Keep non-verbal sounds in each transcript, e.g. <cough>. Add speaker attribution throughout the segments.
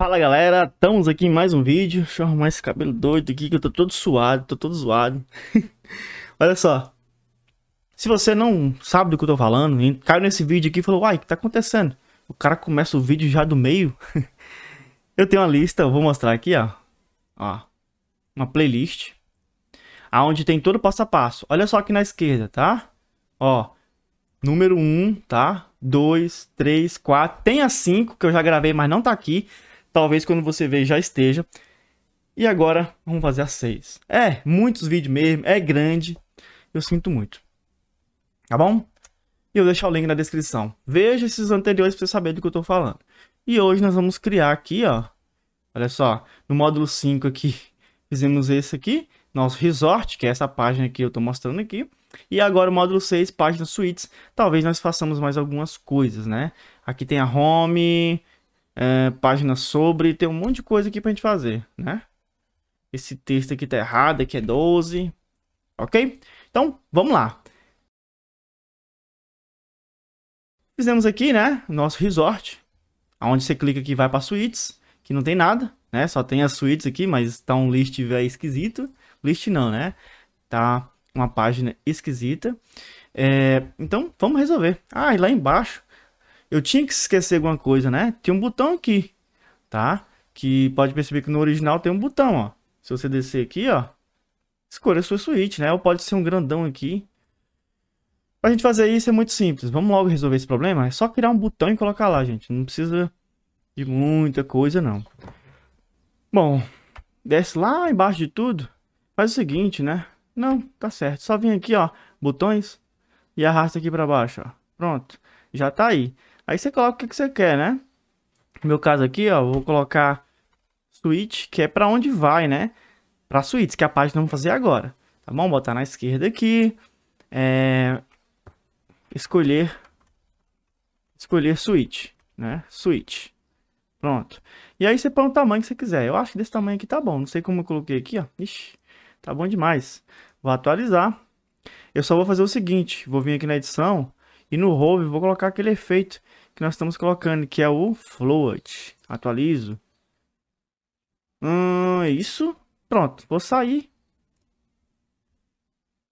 Speaker 1: Fala galera, estamos aqui em mais um vídeo. Deixa eu arrumar esse cabelo doido aqui que eu tô todo suado, tô todo zoado. <laughs> Olha só. Se você não sabe do que eu tô falando, caiu nesse vídeo aqui e falou, uai, o que tá acontecendo? O cara começa o vídeo já do meio. <laughs> eu tenho uma lista, eu vou mostrar aqui, ó. Ó. Uma playlist. aonde tem todo o passo a passo. Olha só aqui na esquerda, tá? Ó. Número 1, um, tá? 2, 3, 4. Tem a 5 que eu já gravei, mas não tá aqui. Talvez quando você vê já esteja. E agora vamos fazer a seis. É, muitos vídeos mesmo, é grande. Eu sinto muito. Tá bom? E eu vou deixar o link na descrição. Veja esses anteriores para você saber do que eu estou falando. E hoje nós vamos criar aqui, ó. Olha só, no módulo 5 aqui, <laughs> fizemos esse aqui, nosso resort, que é essa página que eu estou mostrando aqui. E agora o módulo 6, página suítes. Talvez nós façamos mais algumas coisas, né? Aqui tem a home, é, página sobre, tem um monte de coisa aqui pra gente fazer, né? Esse texto aqui tá errado, aqui é 12, ok? Então, vamos lá. Fizemos aqui, né, nosso resort, onde você clica aqui vai para suítes, que não tem nada, né? Só tem as suítes aqui, mas tá um list velho é esquisito. List não, né? Tá uma página esquisita. É, então, vamos resolver. Ah, e lá embaixo eu tinha que esquecer alguma coisa, né? Tem um botão aqui, tá? Que pode perceber que no original tem um botão, ó. Se você descer aqui, ó, escolha a sua suíte, né? Ou pode ser um grandão aqui. Pra gente fazer isso é muito simples. Vamos logo resolver esse problema? É só criar um botão e colocar lá, gente. Não precisa de muita coisa, não. Bom, desce lá embaixo de tudo. Faz o seguinte, né? Não, tá certo. Só vem aqui, ó, botões e arrasta aqui pra baixo, ó. Pronto, já tá aí. Aí você coloca o que, que você quer, né? No meu caso aqui, ó, vou colocar switch, que é para onde vai, né? Para switch, que é a página vamos fazer agora. Tá bom? Botar na esquerda aqui. É... Escolher. Escolher switch, né? Switch. Pronto. E aí você põe o tamanho que você quiser. Eu acho que desse tamanho aqui tá bom. Não sei como eu coloquei aqui, ó. Ixi, tá bom demais. Vou atualizar. Eu só vou fazer o seguinte. Vou vir aqui na edição e no Rove vou colocar aquele efeito que nós estamos colocando, que é o float. Atualizo. Hum, é isso. Pronto, vou sair.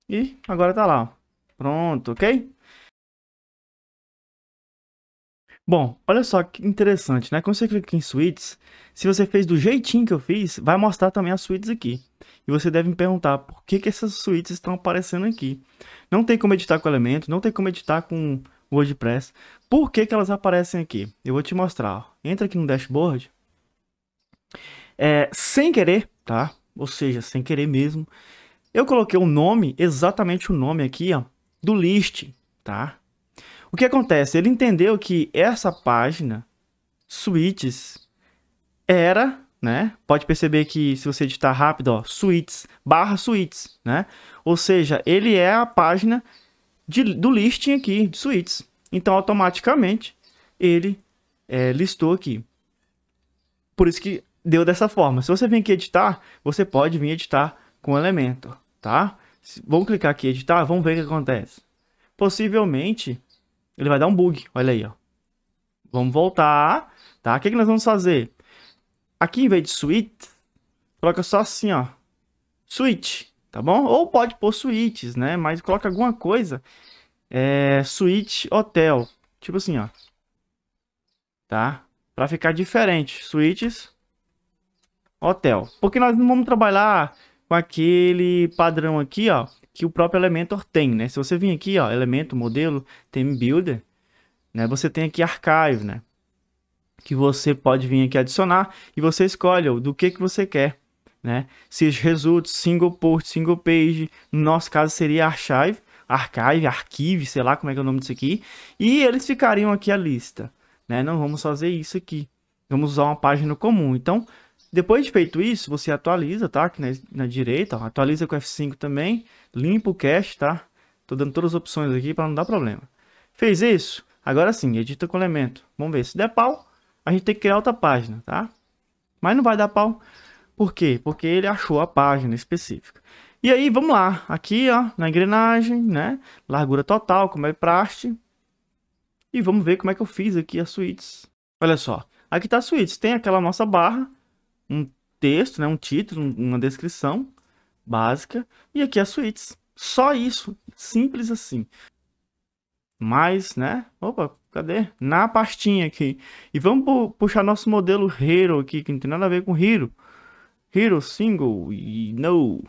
Speaker 1: E agora tá lá. Pronto, ok? Bom, olha só que interessante, né? Quando você clica em suítes, se você fez do jeitinho que eu fiz, vai mostrar também as suítes aqui. E você deve me perguntar por que, que essas suítes estão aparecendo aqui. Não tem como editar com elemento, não tem como editar com WordPress. Por que, que elas aparecem aqui? Eu vou te mostrar. Entra aqui no dashboard. É, sem querer, tá? Ou seja, sem querer mesmo. Eu coloquei o nome, exatamente o nome aqui, ó, do list, tá? O que acontece? Ele entendeu que essa página, suites, era, né? Pode perceber que se você editar rápido, ó, suites, barra suites, né? Ou seja, ele é a página de, do listing aqui de suítes. Então, automaticamente, ele é, listou aqui. Por isso que deu dessa forma. Se você vem aqui editar, você pode vir editar com elemento, tá? Vamos clicar aqui editar, vamos ver o que acontece. Possivelmente, ele vai dar um bug, olha aí, ó. Vamos voltar, tá? O que, é que nós vamos fazer? Aqui, em vez de suite, coloca só assim, ó. Suite tá bom? Ou pode pôr suítes, né? Mas coloca alguma coisa, é, suíte hotel, tipo assim, ó, tá? Pra ficar diferente, suítes hotel. Porque nós não vamos trabalhar com aquele padrão aqui, ó, que o próprio Elementor tem, né? Se você vir aqui, ó, Elemento, Modelo, Theme Builder, né? Você tem aqui Archive, né? que você pode vir aqui adicionar e você escolhe do que, que você quer né? Seja results, single post, single page, no nosso caso seria archive, archive, archive, sei lá como é que é o nome disso aqui, e eles ficariam aqui a lista, né? Não vamos fazer isso aqui, vamos usar uma página comum. Então, depois de feito isso, você atualiza, tá? Aqui na, na direita, ó, atualiza com F5 também, limpa o cache, tá? Tô dando todas as opções aqui para não dar problema. Fez isso? Agora sim, edita com elemento. Vamos ver, se der pau, a gente tem que criar outra página, tá? Mas não vai dar pau. Por quê? Porque ele achou a página específica. E aí, vamos lá. Aqui, ó, na engrenagem, né? Largura total, como é praste. E vamos ver como é que eu fiz aqui as suítes. Olha só. Aqui tá as suítes. Tem aquela nossa barra, um texto, né? um título, uma descrição básica. E aqui as suítes. Só isso. Simples assim. Mas, né? Opa, cadê? Na pastinha aqui. E vamos puxar nosso modelo Hero aqui, que não tem nada a ver com Hero. Hero Single e No.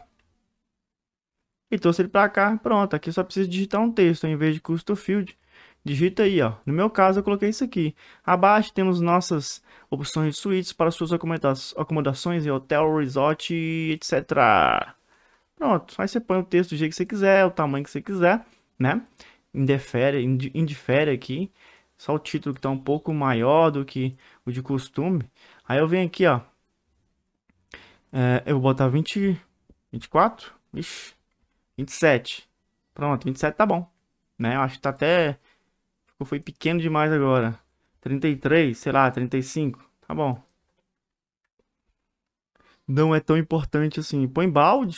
Speaker 1: E trouxe ele para cá. Pronto, aqui eu só preciso digitar um texto Em vez de custo field. Digita aí, ó. No meu caso, eu coloquei isso aqui. Abaixo temos nossas opções de suítes para suas acomodações em hotel, resort, etc. Pronto. Aí você põe o texto do jeito que você quiser, o tamanho que você quiser, né? Indifere, indifere aqui. Só o título que está um pouco maior do que o de costume. Aí eu venho aqui, ó. É, eu vou botar 20, 24, Ixi, 27. Pronto, 27 tá bom. Né? Eu acho que tá até... Foi pequeno demais agora. 33, sei lá, 35. Tá bom. Não é tão importante assim. Põe balde.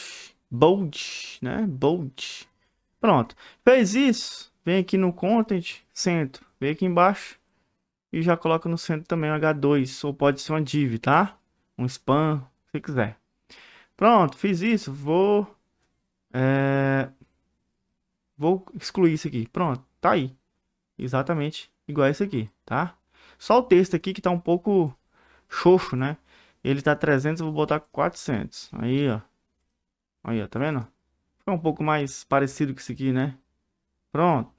Speaker 1: Bold, né? Bold. Pronto. Fez isso. Vem aqui no Content, centro. Vem aqui embaixo. E já coloca no centro também o H2. Ou pode ser uma div, tá? Um spam, <laughs> se quiser. Pronto, fiz isso, vou... É, vou excluir isso aqui. Pronto, tá aí. Exatamente igual a isso aqui, tá? Só o texto aqui que tá um pouco xoxo, né? Ele tá 300, eu vou botar 400. Aí, ó. Aí, ó, tá vendo? Fica um pouco mais parecido com isso aqui, né? Pronto.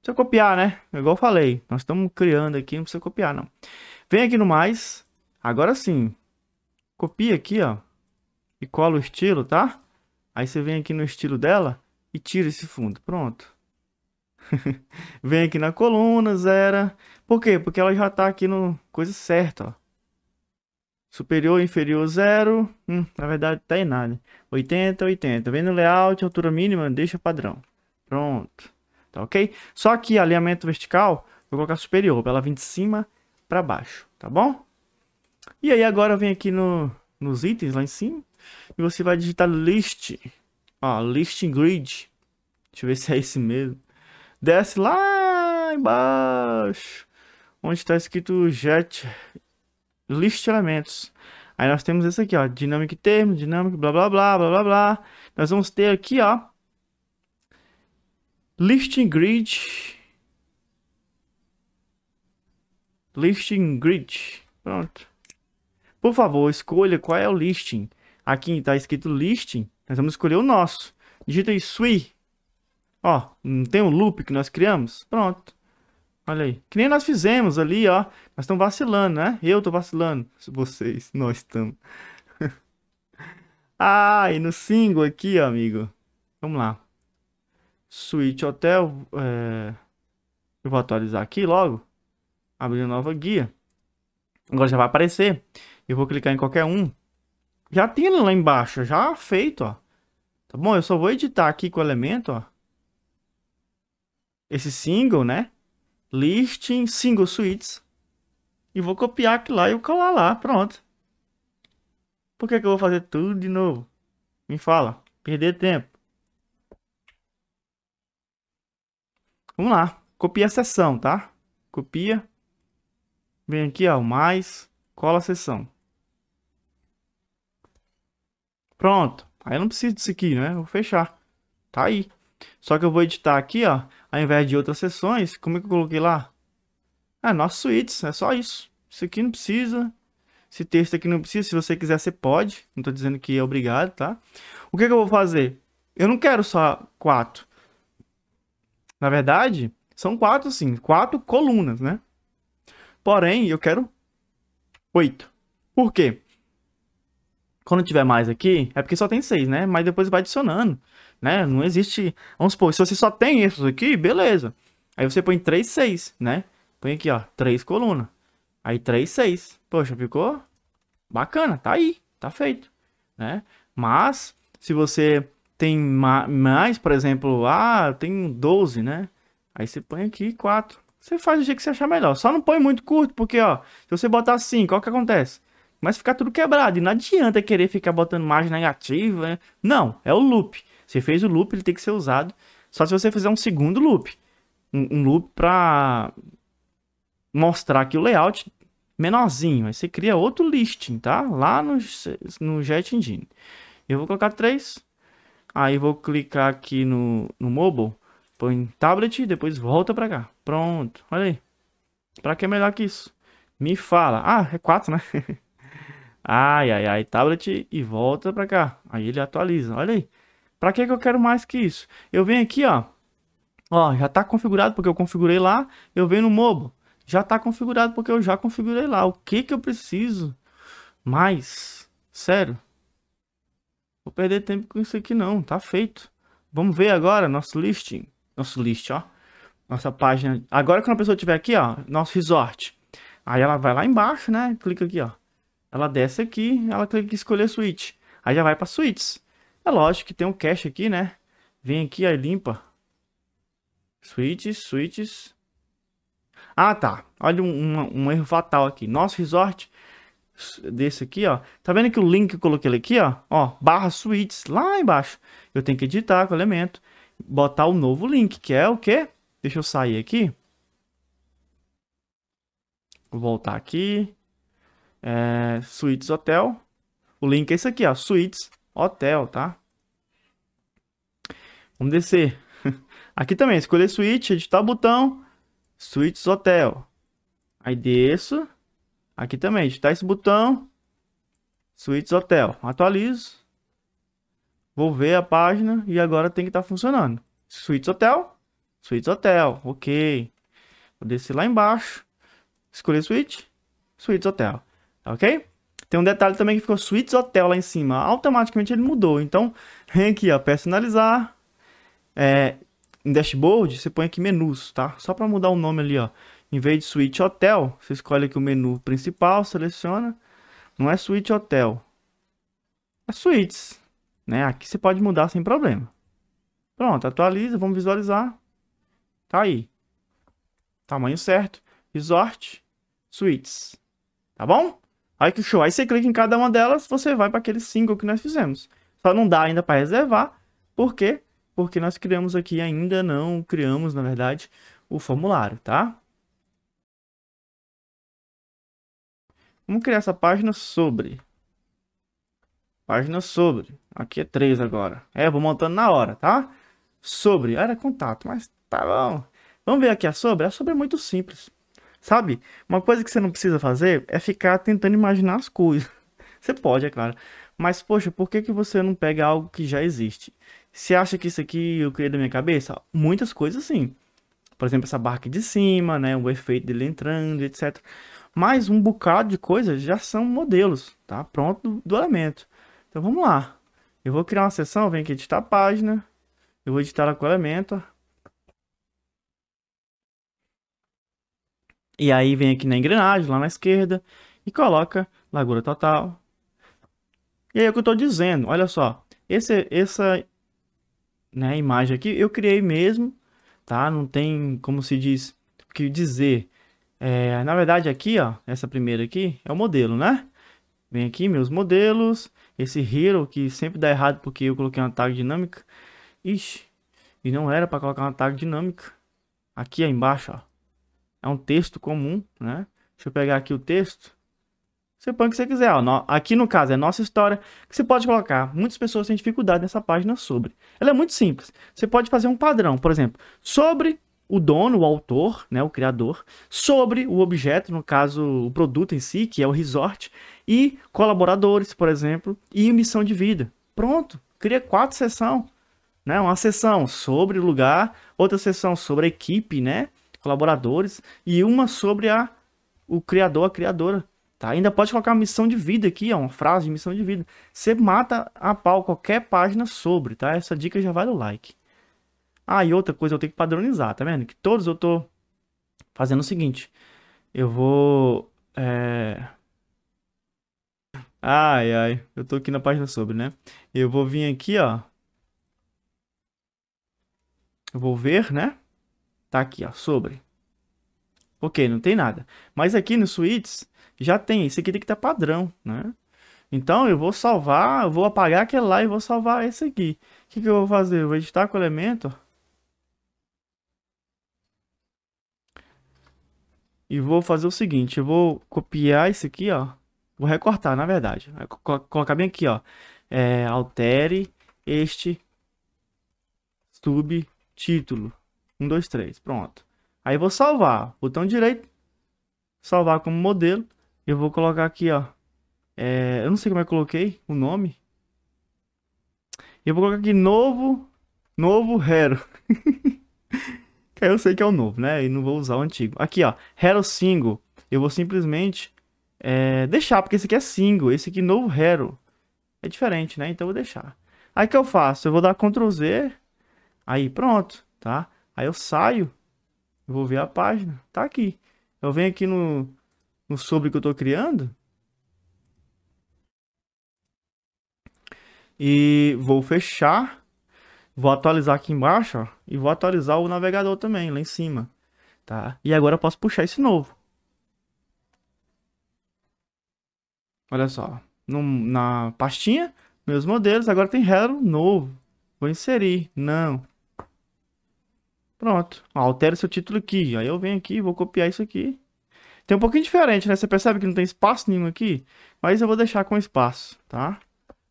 Speaker 1: precisa copiar, né? É igual eu falei, nós estamos criando aqui, não precisa copiar, não. Vem aqui no mais. Agora sim, copia aqui, ó, e cola o estilo, tá? Aí você vem aqui no estilo dela e tira esse fundo, pronto. <laughs> vem aqui na coluna, zera. Por quê? Porque ela já tá aqui no coisa certa, ó. Superior, inferior, zero. Hum, na verdade, tá em nada. 80, 80. Vem no layout, altura mínima, deixa padrão. Pronto. Tá ok? Só que alinhamento vertical, vou colocar superior, pra ela vir de cima para baixo, tá bom? E aí agora vem aqui no, nos itens lá em cima e você vai digitar list, ó, listing grid. Deixa eu ver <laughs> se é esse mesmo. Desce lá embaixo, onde está escrito jet list elementos. Aí nós temos esse aqui, ó, dynamic termo, dinâmico, blá blá blá blá blá blá. Nós vamos ter aqui, ó, listing grid listing grid. Pronto. Por favor, escolha qual é o listing. Aqui está escrito listing, nós vamos escolher o nosso. Digita aí sui. Ó, não tem um loop que nós criamos? Pronto. Olha aí. Que nem nós fizemos ali, ó. Nós estamos vacilando, né? Eu tô vacilando. Vocês, nós estamos. <laughs> ah, e no single aqui, ó, amigo. Vamos lá. Suite Hotel. É... Eu vou atualizar aqui logo. Abrir nova guia. Agora já vai aparecer. Eu vou clicar em qualquer um. Já tem ele lá embaixo, já feito, ó. Tá bom? Eu só vou editar aqui com o elemento, ó. Esse single, né? Listing single suites. E vou copiar aqui lá e vou colar lá. Pronto. Por que, que eu vou fazer tudo de novo? Me fala. Perder tempo. Vamos lá. Copia a sessão, tá? Copia. Vem aqui, ó, mais, cola a sessão. Pronto. Aí eu não preciso disso aqui, né? Vou fechar. Tá aí. Só que eu vou editar aqui, ó, ao invés de outras sessões como é que eu coloquei lá? Ah, nosso suítes, é só isso. Isso aqui não precisa. Esse texto aqui não precisa. Se você quiser, você pode. Não tô dizendo que é obrigado, tá? O que, que eu vou fazer? Eu não quero só quatro. Na verdade, são quatro, sim. Quatro colunas, né? Porém, eu quero 8. Por quê? Quando tiver mais aqui, é porque só tem 6, né? Mas depois vai adicionando, né? Não existe... Vamos supor, se você só tem esses aqui, beleza. Aí você põe 3, 6, né? Põe aqui, ó, 3 colunas. Aí 3, 6. Poxa, ficou bacana. Tá aí, tá feito, né? Mas, se você tem mais, por exemplo, ah, tem 12, né? Aí você põe aqui 4. Você faz do jeito que você achar melhor. Só não põe muito curto, porque, ó, se você botar assim, qual que acontece. Mas ficar tudo quebrado. E não adianta querer ficar botando margem negativa. Né? Não, é o loop. Você fez o loop, ele tem que ser usado. Só se você fizer um segundo loop. Um, um loop para mostrar que o layout menorzinho. Aí você cria outro listing, tá? Lá no, no Jet Engine. Eu vou colocar 3. Aí vou clicar aqui no, no mobile. Põe tablet e depois volta pra cá. Pronto, olha aí. Pra que é melhor que isso? Me fala. Ah, é 4, né? <laughs> ai, ai, ai, tablet e volta pra cá. Aí ele atualiza, olha aí. Pra que, que eu quero mais que isso? Eu venho aqui, ó. Ó, já tá configurado porque eu configurei lá. Eu venho no Mobo. Já tá configurado porque eu já configurei lá. O que que eu preciso mais? Sério? Vou perder tempo com isso aqui não, tá feito. Vamos ver agora nosso listing nosso list, ó. Nossa página. Agora que uma pessoa tiver aqui, ó, nosso resort. Aí ela vai lá embaixo, né? Clica aqui, ó. Ela desce aqui, ela clica em escolher suíte. Aí já vai para suítes. É lógico que tem um cache aqui, né? Vem aqui, aí limpa. Suítes, suítes. Ah, tá. Olha um, um, um erro fatal aqui. Nosso resort desse aqui, ó. Tá vendo que o link que eu coloquei aqui, ó? Ó, barra suítes, lá embaixo. Eu tenho que editar com o elemento botar o um novo link, que é o quê? Deixa eu sair aqui. Vou voltar aqui. É, suítes Hotel. O link é esse aqui, ó. suites Hotel, tá? Vamos descer. <laughs> Aqui também, escolher suíte, editar o botão. suites Hotel. Aí desço. Aqui também, editar esse botão. suites Hotel. Atualizo. Vou ver a página e agora tem que estar tá funcionando. Suites Hotel. Suites Hotel. Ok. Vou descer lá embaixo. Escolher Suite. Suites Hotel. Tá ok? Tem um detalhe também que ficou Suites Hotel lá em cima. Automaticamente ele mudou. Então, vem aqui, ó. Personalizar. É, em dashboard, você põe aqui menus, tá? Só para mudar o nome ali, ó. Em vez de Suite Hotel, você escolhe aqui o menu principal, seleciona. Não é Suite Hotel. É Suites. Né? Aqui você pode mudar sem problema. Pronto, atualiza, vamos visualizar. Tá aí. Tamanho certo. Resort, suites Tá bom? Aí que show. Aí você clica em cada uma delas, você vai para aquele single que nós fizemos. Só não dá ainda para reservar. Por quê? Porque nós criamos aqui ainda não, criamos, na verdade, o formulário, tá? Vamos criar essa página sobre. Página sobre. Aqui é três agora. É, vou montando na hora, tá? Sobre. Era contato, mas tá bom. Vamos ver aqui a sobre? A sobre é muito simples. Sabe? Uma coisa que você não precisa fazer é ficar tentando imaginar as coisas. <laughs> Você pode, é claro. Mas, poxa, por que, que você não pega algo que já existe? Você acha que isso aqui eu criei da minha cabeça? Muitas coisas sim. Por exemplo, essa barra aqui de cima, né? O efeito dele entrando, etc. Mas um bocado de coisas já são modelos, tá? Pronto do, do elemento. Então vamos lá. Eu vou criar uma seção, vem aqui editar a página. Eu vou editar ela com Elementor. E aí vem aqui na engrenagem, lá na esquerda, e coloca largura total. E aí é o que eu estou dizendo, olha só. Esse, essa né, imagem aqui eu criei mesmo, tá? Não tem, como se diz, o que dizer. É, na verdade aqui, ó, essa primeira aqui é o modelo, né? Vem aqui, meus modelos, esse hero que sempre dá errado porque eu coloquei uma tag dinâmica. Ixi, e não era para colocar uma tag dinâmica. Aqui embaixo, ó. É um texto comum, né? Deixa eu pegar aqui o texto. Você põe o que você quiser. Ó. aqui, no caso, é nossa história, que você pode colocar. Muitas pessoas têm dificuldade nessa página sobre. Ela é muito simples. Você pode fazer um padrão, por exemplo, sobre o dono, o autor, né, o criador, sobre o objeto, no caso, o produto em si, que é o resort, e colaboradores, por exemplo, e missão de vida. Pronto, cria quatro sessões. Né? Uma sessão sobre o lugar, outra sessão sobre a equipe, né? colaboradores, e uma sobre a, o criador, a criadora. Tá? Ainda pode colocar uma missão de vida aqui, ó, uma frase de missão de vida. Você mata a pau qualquer página sobre, tá? Essa dica já vai no like. Ah, e outra coisa, eu tenho que padronizar, tá vendo? Que todos eu tô fazendo o seguinte. Eu vou... É... Ai, ai, eu tô aqui na página sobre, né? Eu vou vir aqui, ó. Eu vou ver, né? Tá aqui, ó, sobre. Ok, não tem nada. Mas aqui no Suites já tem. Esse aqui tem que estar tá padrão, né? Então eu vou salvar, eu vou apagar aquele lá e vou salvar esse aqui. O que, que eu vou fazer? Eu vou editar com o elemento, ó. E vou fazer o seguinte, eu vou copiar isso aqui, ó. Vou recortar, na verdade. Vou colocar bem aqui, ó. É, altere este subtítulo. 1, 2, 3, pronto. Aí vou salvar, botão direito, salvar como modelo. Eu vou colocar aqui, ó. É, eu não sei como é que eu coloquei o nome. Eu vou colocar aqui novo, novo Hero. <laughs> que eu sei que é o novo, né? E não vou usar o antigo. Aqui, ó, Hero Single. Eu vou simplesmente é, deixar, porque esse aqui é single. Esse aqui, novo Hero. É diferente, né? Então eu vou deixar. Aí o que eu faço? Eu vou dar Ctrl Z. Aí pronto, tá? Aí eu saio. vou ver a página. Tá aqui. Eu venho aqui no, no sobre que eu tô criando. E vou fechar. Vou atualizar aqui embaixo, ó, e vou atualizar o navegador também, lá em cima, tá? E agora eu posso puxar esse novo. Olha só, no, na pastinha, meus modelos, agora tem Hello novo. Vou inserir, não. Pronto, altera seu título aqui, aí eu venho aqui, e vou copiar isso aqui. Tem um pouquinho diferente, né? Você percebe que não tem espaço nenhum aqui, mas eu vou deixar com espaço, tá?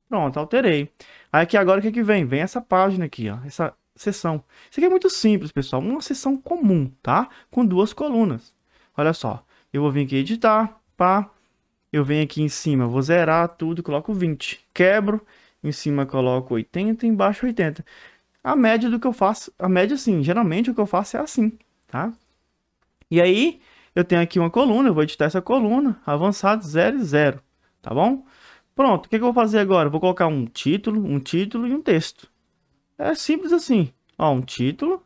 Speaker 1: Pronto, alterei. Aí aqui agora o que, é que vem? Vem essa página aqui, ó, essa sessão Isso aqui é muito simples, pessoal. Uma sessão comum, tá? Com duas colunas. Olha só. Eu vou vir aqui editar, pá. Eu venho aqui em cima, vou zerar tudo, coloco 20. Quebro, em cima coloco 80, embaixo 80. A média do que eu faço, a média sim, geralmente o que eu faço é assim, tá? E aí, eu tenho aqui uma coluna, eu vou editar essa coluna, avançado 0 e 0, tá bom? Pronto, o que, que eu vou fazer agora? Vou colocar um título, um título e um texto. É simples assim. Ó, um título.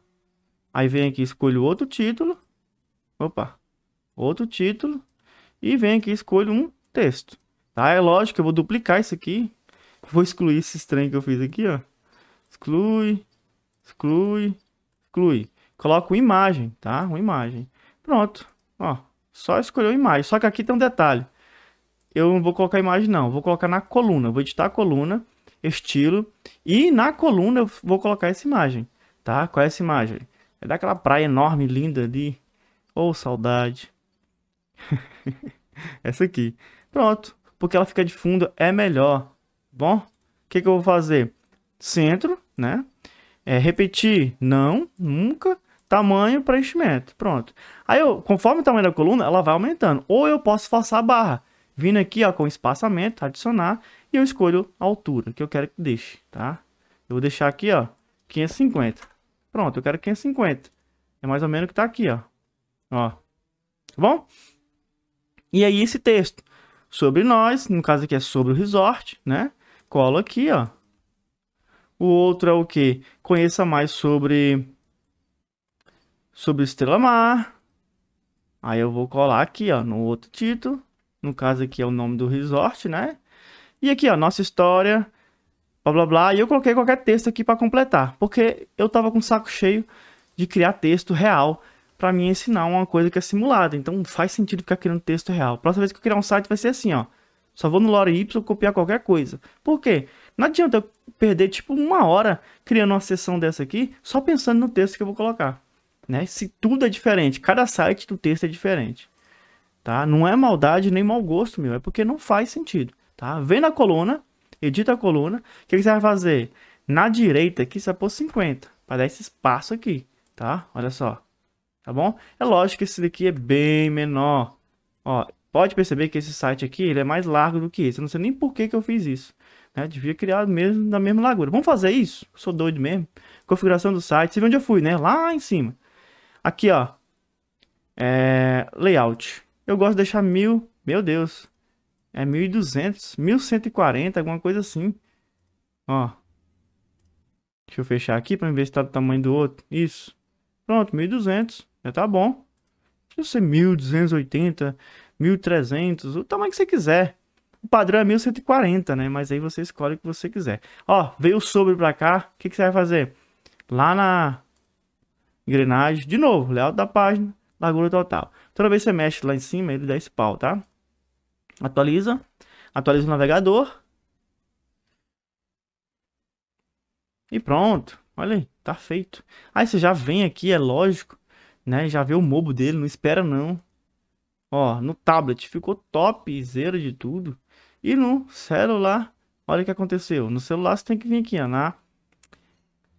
Speaker 1: Aí vem aqui, escolho outro título. Opa. Outro título. E vem aqui, escolho um texto. Tá? É lógico, eu vou duplicar isso aqui. Vou excluir esse estranho que eu fiz aqui, ó. Exclui, exclui, exclui. Coloco imagem, tá? Uma imagem. Pronto. Ó, só escolheu imagem. Só que aqui tem um detalhe eu não vou colocar imagem não, vou colocar na coluna, vou editar a coluna, estilo, e na coluna eu vou colocar essa imagem, tá? Qual é essa imagem? É daquela praia enorme, linda ali, ou oh, saudade. <laughs> essa aqui. Pronto, porque ela fica de fundo, é melhor. Bom, o que, que eu vou fazer? Centro, né? É, repetir, não, nunca. Tamanho, preenchimento, pronto. Aí, eu, conforme o tamanho da coluna, ela vai aumentando. Ou eu posso forçar a barra. Vindo aqui, ó, com espaçamento, adicionar, e eu escolho a altura que eu quero que deixe, tá? Eu vou deixar aqui, ó, 550. Pronto, eu quero 550. É mais ou menos o que tá aqui, ó. Ó. Tá bom? E aí esse texto sobre nós, no caso aqui é sobre o resort, né? Colo aqui, ó. O outro é o que? Conheça mais sobre sobre Estrela Mar. Aí eu vou colar aqui, ó, no outro título. No caso aqui é o nome do resort, né? E aqui, ó, nossa história, blá blá blá. E eu coloquei qualquer texto aqui para completar, porque eu tava com o saco cheio de criar texto real para mim ensinar uma coisa que é simulada. Então faz sentido ficar criando texto real. Próxima vez que eu criar um site vai ser assim, ó. Só vou no Lore Y copiar qualquer coisa. Por quê? Não adianta eu perder tipo uma hora criando uma sessão dessa aqui só pensando no texto que eu vou colocar. Né? Se tudo é diferente, cada site do texto é diferente tá? Não é maldade nem mau gosto, meu, é porque não faz sentido, tá? Vem na coluna, edita a coluna, o que, que, você vai fazer? Na direita aqui, você vai pôr 50, para dar esse espaço aqui, tá? Olha só, tá bom? É lógico que esse daqui é bem menor, ó, pode perceber que esse site aqui, ele é mais largo do que esse, eu não sei nem por que, que eu fiz isso. Né? Devia criar mesmo na mesma largura. Vamos fazer isso? sou doido mesmo. Configuração do site. Você viu onde eu fui, né? Lá em cima. Aqui, ó. É... Layout. Eu gosto de deixar mil. Meu Deus. É 1200, 1140, alguma coisa assim. Ó. Deixa eu fechar aqui para ver se tá do tamanho do outro. Isso. Pronto, 1200. Já tá bom. Deixa eu ser 1280, 1300, o tamanho que você quiser. O padrão é 1140, né? Mas aí você escolhe o que você quiser. Ó, veio o sobre para cá. O que, que você vai fazer? Lá na engrenagem, de novo, layout da página, largura total. Toda vez que você mexe lá em cima, ele dá esse pau, tá? Atualiza. Atualiza o navegador. E pronto. Olha aí, tá feito. Aí você já vem aqui, é lógico, né? Já vê o mobo dele, não espera não. Ó, no tablet ficou top, zero de tudo. E no celular, olha o que aconteceu. No celular você tem que vir aqui, ó, na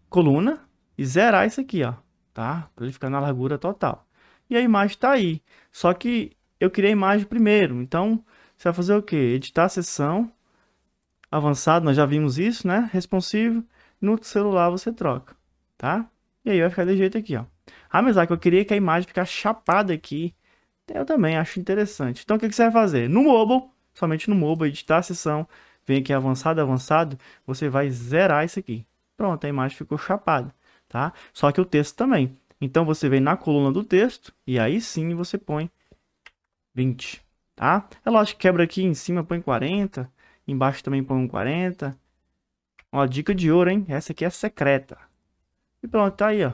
Speaker 1: coluna e zerar isso aqui, ó, tá? Pra ele ficar na largura total e a imagem está aí. Só que eu criei a imagem primeiro, então você vai fazer o que? Editar a sessão, avançado, nós já vimos isso, né? Responsivo, no celular você troca, tá? E aí vai ficar desse jeito aqui, ó. Ah, mas que eu queria que a imagem ficasse chapada aqui. Eu também acho interessante. Então, o que, que você vai fazer? No mobile, somente no mobile, editar a sessão, vem aqui avançado, avançado, você vai zerar isso aqui. Pronto, a imagem ficou chapada, tá? Só que o texto também. Então você vem na coluna do texto e aí sim você põe 20, tá? É lógico que quebra aqui em cima põe 40, embaixo também põe um 40. Uma dica de ouro, hein? Essa aqui é secreta. E pronto, tá aí, ó.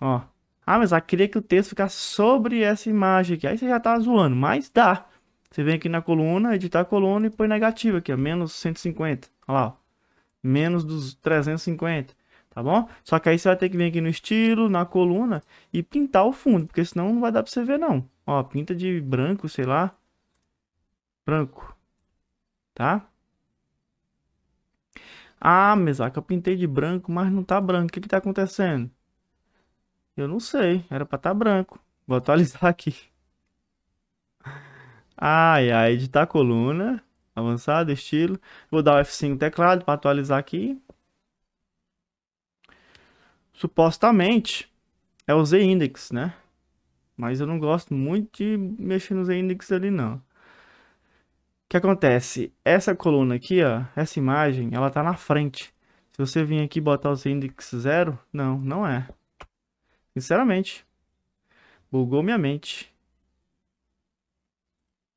Speaker 1: Ó. Ah, mas eu queria que o texto ficasse sobre essa imagem aqui. Aí você já tá zoando, mas dá. Você vem aqui na coluna, editar a coluna e põe negativo aqui, ó. Menos 150. Olha lá, ó. Menos dos 350 tá bom? Só que aí você vai ter que vir aqui no estilo, na coluna e pintar o fundo, porque senão não vai dar pra você ver não. Ó, pinta de branco, sei lá. Branco, tá? Ah, Mesaca, eu pintei de branco, mas não tá branco. O que que tá acontecendo? Eu não sei, era pra tá branco. Vou atualizar <laughs> aqui. Ai, ai, editar coluna, avançado, estilo. Vou dar o F5 teclado para atualizar aqui supostamente é o Z-index, né? Mas eu não gosto muito de mexer no Z-index ali, não. O que acontece? Essa coluna aqui, ó, essa imagem, ela tá na frente. Se você vir aqui botar o Z-index zero, não, não é. Sinceramente, bugou minha mente.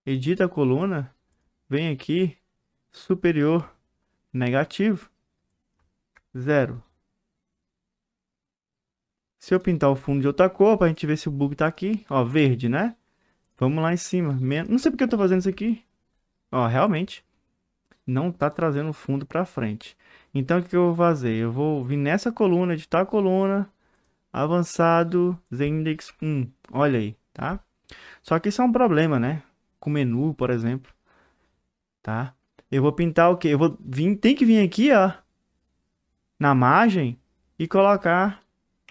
Speaker 1: Edita a coluna, vem aqui, superior, negativo, zero. Se eu pintar o fundo de outra cor, pra gente ver se o bug tá aqui. Ó, verde, né? Vamos lá em cima. Men não sei porque eu tô fazendo isso aqui. Ó, realmente. Não tá trazendo o fundo pra frente. Então, o que, eu vou fazer? Eu vou vir nessa coluna, editar a coluna. Avançado, Z-index 1. Olha aí, tá? Só que isso é um problema, né? Com menu, por exemplo. Tá? Eu vou pintar o quê? Eu vou vir, tem que vir aqui, ó. Na margem. E colocar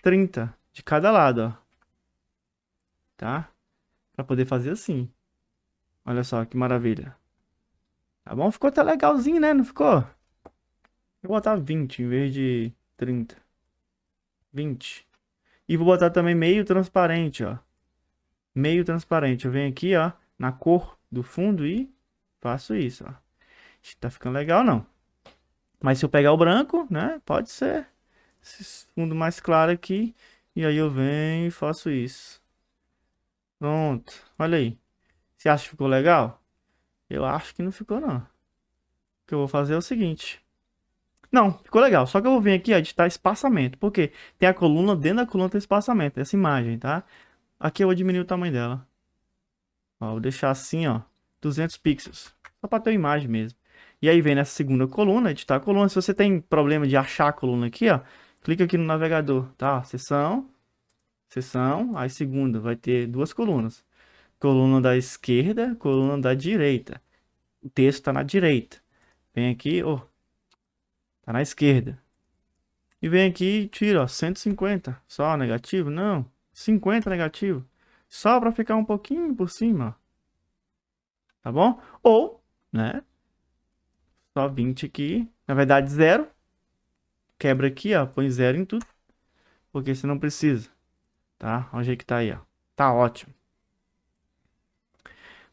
Speaker 1: 30 de cada lado, ó. Tá? Pra poder fazer assim. Olha só que maravilha. Tá bom? Ficou até legalzinho, né? Não ficou? Vou botar 20 em vez de 30. 20. E vou botar também meio transparente, ó. Meio transparente. Eu venho aqui, ó, na cor do fundo e faço isso, ó. Tá ficando legal, não. Mas se eu pegar o branco, né? Pode ser esse fundo mais claro aqui. E aí eu venho e faço isso. Pronto. Olha aí. Você acha que ficou legal? Eu acho que não ficou, não. O que eu vou fazer é o seguinte. Não, ficou legal. Só que eu vou vir aqui, ó, editar espaçamento. Porque tem a coluna, dentro da coluna tem espaçamento. Essa imagem, tá? Aqui eu vou diminuir o tamanho dela. Ó, vou deixar assim, ó. 200 pixels. Só para ter imagem mesmo. E aí vem nessa segunda coluna, editar a coluna. Se você tem problema de achar a coluna aqui, ó clica aqui no navegador, tá? Sessão, sessão, aí segunda, vai ter duas colunas. Coluna da esquerda, coluna da direita. O texto está na direita. Vem aqui, ó, tá na esquerda. E vem aqui e tira, ó, 150. Só negativo? Não, 50 negativo. Só para ficar um pouquinho por cima, ó. Tá bom? Ou, né, só 20 aqui, na verdade zero, Quebra aqui, ó. Põe zero em tudo. Porque você não precisa. Tá? Onde é que tá aí, ó? Tá ótimo.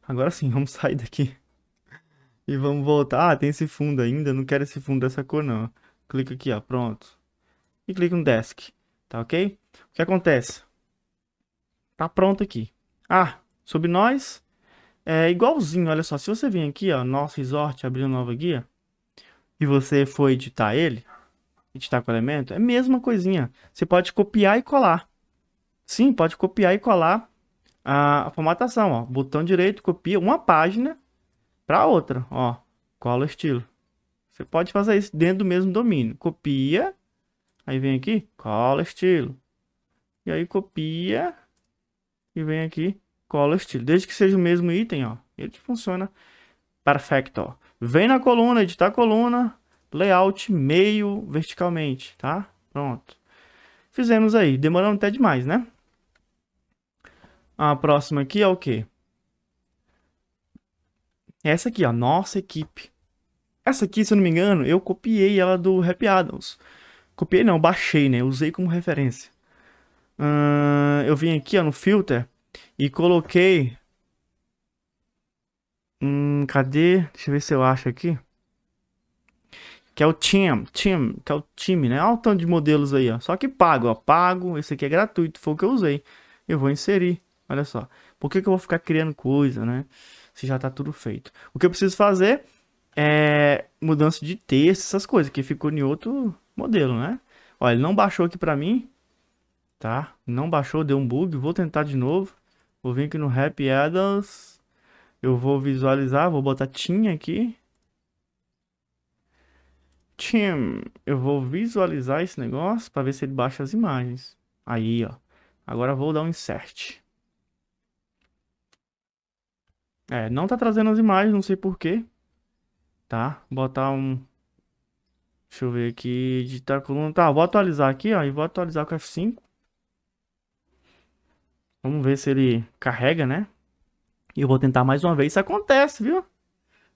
Speaker 1: Agora sim, <laughs> vamos sair daqui. E vamos voltar. Ah, tem esse fundo ainda. Não quero esse fundo dessa cor, não. Clica aqui, ó. Pronto. E clica no desk. Tá ok? O que acontece? Tá pronto aqui. Ah, sobre nós. É igualzinho, olha só. Se você vir aqui, ó. Nosso resort, abrir uma nova guia. E você for editar ele editar com elemento, é a mesma coisinha. Você pode copiar e colar. Sim, pode copiar e colar a, a formatação, ó. Botão direito, copia uma página para outra, ó. Cola estilo. Você pode fazer isso dentro do mesmo domínio. Copia, aí vem aqui, cola estilo. E aí copia e vem aqui, cola estilo. Desde que seja o mesmo item, ó. Ele funciona perfeito, ó. Vem na coluna, editar coluna, layout meio verticalmente, tá? Pronto. Fizemos aí, demorando até demais, né? A próxima aqui é o quê? É essa aqui, ó, nossa equipe. Essa aqui, se eu não me engano, eu copiei ela do Happy Adams. Copiei não, baixei, né? Usei como referência. eu vim aqui, ó, no Filter e coloquei... Hum, cadê? Deixa eu ver se eu acho aqui que é o Team, Team, que é o time, né? Olha o tanto de modelos aí, ó. Só que pago, ó. Pago, esse aqui é gratuito, foi o que eu usei. Eu vou inserir, olha só. Por que, que eu vou ficar criando coisa, né? Se já tá tudo feito. O que eu preciso fazer é mudança de texto, essas coisas, que ficou em outro modelo, né? Olha, ele não baixou aqui pra mim, tá? Não baixou, deu um bug, vou tentar de novo. Vou vir aqui no Happy Addons, eu vou visualizar, vou botar team aqui. Tim, eu vou visualizar esse negócio para ver se ele baixa as imagens. Aí, ó. Agora vou dar um insert. É, não tá trazendo as imagens, não sei porquê. Tá? Botar um... Deixa eu ver aqui, editar coluna. Tá, vou atualizar aqui, ó, e vou atualizar com F5. Vamos ver se ele carrega, né? E eu vou tentar mais uma vez, isso acontece, viu?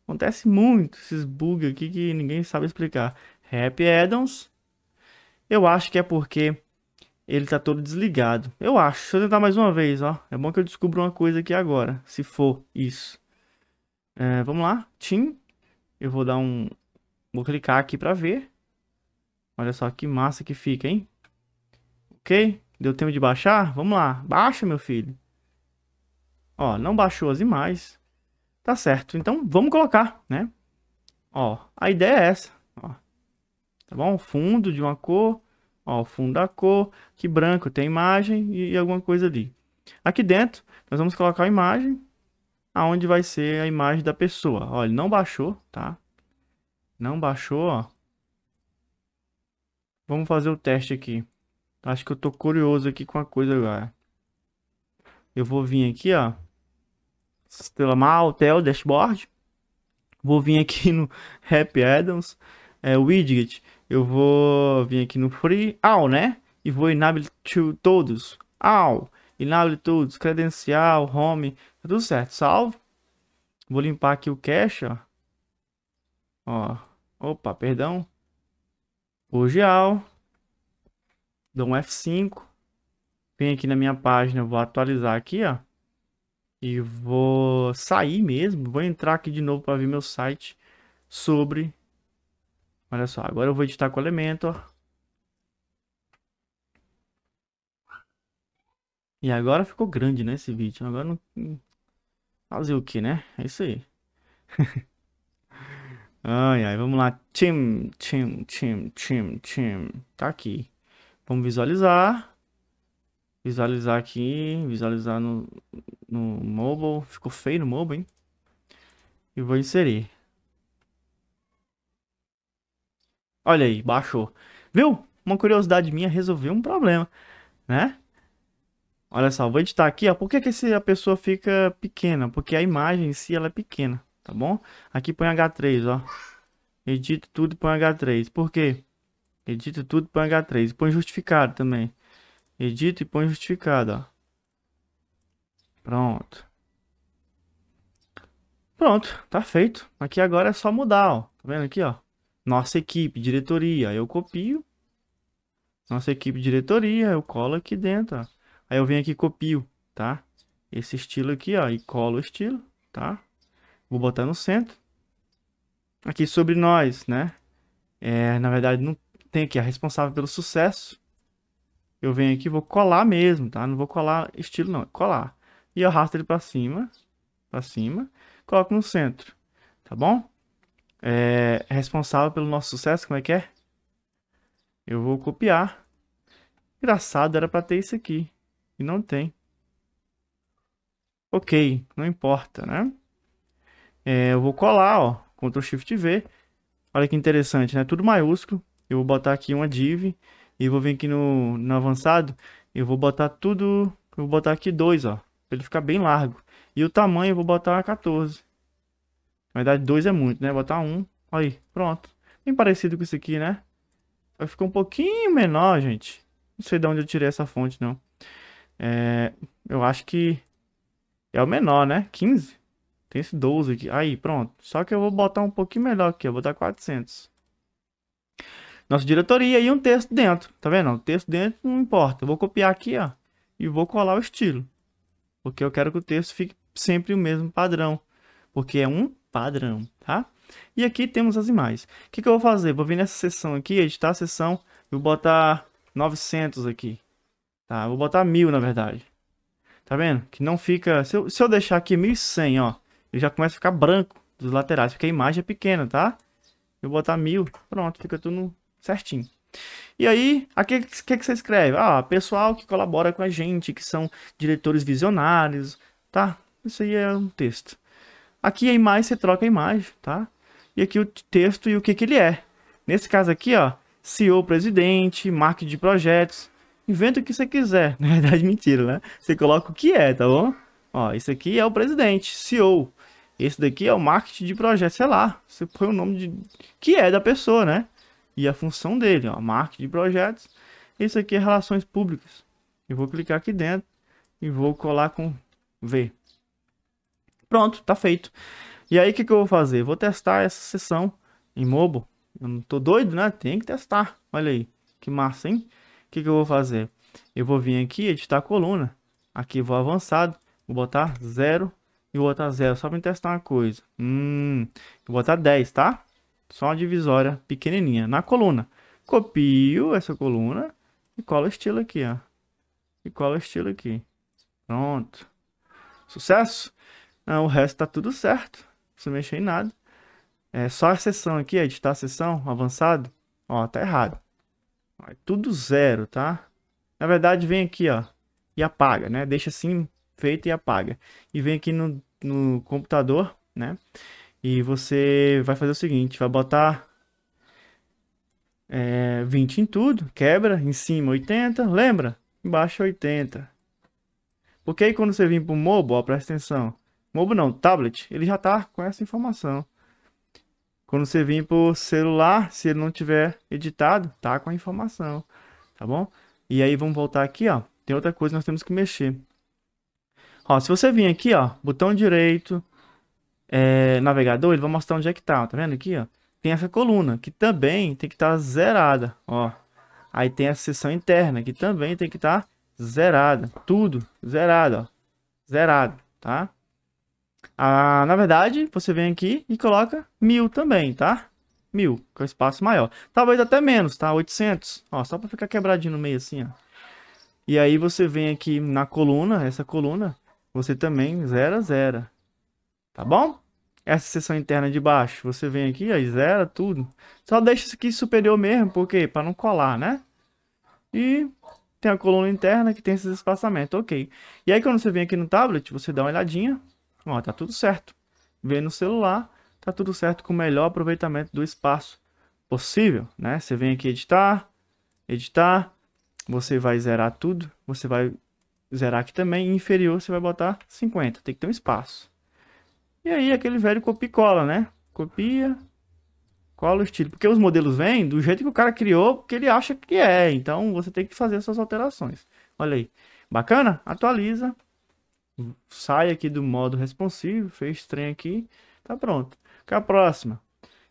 Speaker 1: Acontece muito esses bugs aqui que ninguém sabe explicar. Happy Addons. Eu acho que é porque ele tá todo desligado. Eu acho. Deixa eu tentar mais uma vez, ó. É bom que eu descubra uma coisa aqui agora, se for isso. É, vamos lá. Tim. Eu vou dar um... Vou clicar aqui pra ver. Olha só que massa que fica, hein? Ok? Deu tempo de baixar? Vamos lá. Baixa, meu filho. Ó, não baixou as imagens. Tá certo. Então, vamos colocar, né? Ó, a ideia é essa. Ó, tá bom? Fundo de uma cor. Ó, o fundo da cor. Que branco tem imagem e, e alguma coisa ali. Aqui dentro, nós vamos colocar a imagem. Aonde vai ser a imagem da pessoa. Ó, ele não baixou, tá? Não baixou, ó. Vamos fazer o teste aqui. Acho que eu tô curioso aqui com a coisa agora. Eu vou vir aqui, ó. Estrela Hotel, Dashboard. Vou vir aqui no <laughs> Happy Adams é, Widget. Eu vou vir aqui no Free, All, né? E vou enable to todos, All. Enable todos, credencial, home, tá tudo certo. Salvo. Vou limpar aqui o cache, ó. Ó, opa, perdão. Hoje All. Dou um F5. Vem aqui na minha página, vou atualizar aqui, ó e vou sair mesmo, vou entrar aqui de novo para ver meu site sobre Olha só, agora eu vou editar com o Elementor. E agora ficou grande, né, esse vídeo. Agora não... Hum, fazer o que, né? É isso aí. <laughs> ai, ai, vamos lá. Tim, tim, tim, tim, tim. Tá aqui. Vamos visualizar. Visualizar aqui, visualizar no, no mobile. Ficou feio no mobile, hein? E vou inserir. Olha aí, baixou. Viu? Uma curiosidade minha resolveu um problema, né? Olha só, vou editar aqui, ó. Por que, que a pessoa fica pequena? Porque a imagem em si, ela é pequena, tá bom? Aqui põe H3, ó. Edito tudo e põe H3. Por quê? Edito tudo e põe H3. Põe justificado também. Edita e põe justificada. Pronto. Pronto, tá feito. Aqui agora é só mudar, ó. Tá vendo aqui, ó? Nossa equipe, diretoria. Eu copio. Nossa equipe, diretoria. Eu colo aqui dentro, ó. Aí eu venho aqui e copio, tá? Esse estilo aqui, ó. E colo o estilo, tá? Vou botar no centro. Aqui sobre nós, né? É, na verdade, não tem aqui a é responsável pelo sucesso. Eu venho aqui vou colar mesmo, tá? Não vou colar estilo não, colar. E eu arrasto ele para cima, para cima, coloco no centro, tá bom? É, é, responsável pelo nosso sucesso, como é que é? Eu vou copiar. Engraçado, era para ter isso aqui. E não tem. Ok, não importa, né? É, eu vou colar, ó, Ctrl Shift V. Olha que interessante, né? Tudo maiúsculo. Eu vou botar aqui uma div e vou vir aqui no, no avançado. Eu vou botar tudo. Eu vou botar aqui 2, ó. Pra ele ficar bem largo. E o tamanho eu vou botar 14. Na verdade, 2 é muito, né? botar 1. Um. Aí, pronto. Bem parecido com isso aqui, né? Só ficou um pouquinho menor, gente. Não sei de onde eu tirei essa fonte, não. É, eu acho que é o menor, né? 15. Tem esse 12 aqui. Aí, pronto. Só que eu vou botar um pouquinho melhor aqui. Eu vou botar 400 nossa diretoria e um texto dentro. Tá vendo? O texto dentro não importa. Eu vou copiar aqui, ó, e vou colar o estilo. Porque eu quero que o texto fique sempre o mesmo padrão. Porque é um padrão, tá? E aqui temos as imagens. O que, que eu vou fazer? Vou vir nessa seção aqui, editar a seção, vou botar 900 aqui. Tá? Vou botar 1000, na verdade. Tá vendo? Que não fica... Se eu, se eu deixar aqui 1100, ó, ele já começa a ficar branco dos laterais, porque a imagem é pequena, tá? Eu botar 1000, pronto, fica tudo certinho. E aí, aqui o que, que você escreve? Ah, pessoal que colabora com a gente, que são diretores visionários, tá? Isso aí é um texto. Aqui a imagem, você troca a imagem, tá? E aqui o texto e o que, que ele é. Nesse caso aqui, ó, CEO, presidente, marketing de projetos. Inventa o que você quiser. <laughs> Na verdade, mentira, né? Você coloca o que é, tá bom? Ó, isso aqui é o presidente, CEO. Esse daqui é o marketing de projetos sei lá. Você põe o nome de que é da pessoa, né? e a função dele, ó, marketing de projetos. Isso aqui é relações públicas. Eu vou clicar aqui dentro e vou colar com V. Pronto, tá feito. E aí, o que, que eu vou fazer? Vou testar essa sessão em mobile. Eu não tô doido, né? Tem que testar. Olha aí, que massa, hein? O que, que eu vou fazer? Eu vou vir aqui, editar a coluna. Aqui vou avançado, vou botar 0 e vou botar 0, só para testar uma coisa. Hum, vou botar 10, tá? Só uma divisória pequenininha na coluna. Copio essa coluna e colo estilo aqui, ó. E colo estilo aqui. Pronto. Sucesso? o resto tá tudo certo. Não se mexer em nada. É só a sessão aqui, editar a sessão avançado. Ó, tá errado. É tudo zero, tá? Na verdade, vem aqui, ó. E apaga, né? Deixa assim, feito e apaga. E vem aqui no, no computador, né? E você vai fazer o seguinte, vai botar é, 20 em tudo, quebra, em cima 80, lembra? Embaixo 80. Porque aí quando você vir pro mobile ó, presta atenção. mobile não, tablet, ele já tá com essa informação. Quando você vir pro celular, se ele não tiver editado, tá com a informação, tá bom? E aí vamos voltar aqui, ó. Tem outra coisa que nós temos que mexer. Ó, se você vir aqui, ó, botão direito, é, navegador, ele vai mostrar onde é que tá, ó, tá vendo aqui, ó? Tem essa coluna, que também tem que estar tá zerada, ó. Aí tem a seção interna, que também tem que estar tá zerada, tudo zerado, ó. Zerado, tá? Ah, na verdade, você vem aqui e coloca mil também, tá? Mil, que é o espaço maior. Talvez até menos, tá? 800, ó, só para ficar quebradinho no meio assim, ó. E aí você vem aqui na coluna, essa coluna, você também zera, zera. Tá bom? Essa seção interna de baixo, você vem aqui, aí zera tudo. Só deixa isso aqui superior mesmo, porque para não colar, né? E tem a coluna interna que tem esse espaçamento ok. E aí quando você vem aqui no tablet, você dá uma olhadinha, ó, tá tudo certo. Vê no celular, tá tudo certo com o melhor aproveitamento do espaço possível, né? Você vem aqui editar, editar, você vai zerar tudo, você vai zerar aqui também, inferior você vai botar 50, tem que ter um espaço. E aí, aquele velho copia e cola, né? Copia, cola o estilo. Porque os modelos vêm do jeito que o cara criou, porque ele acha que é. Então, você tem que fazer essas alterações. Olha aí. Bacana? Atualiza. Sai aqui do modo responsivo. Fez trem aqui. Tá pronto. Cá é a próxima.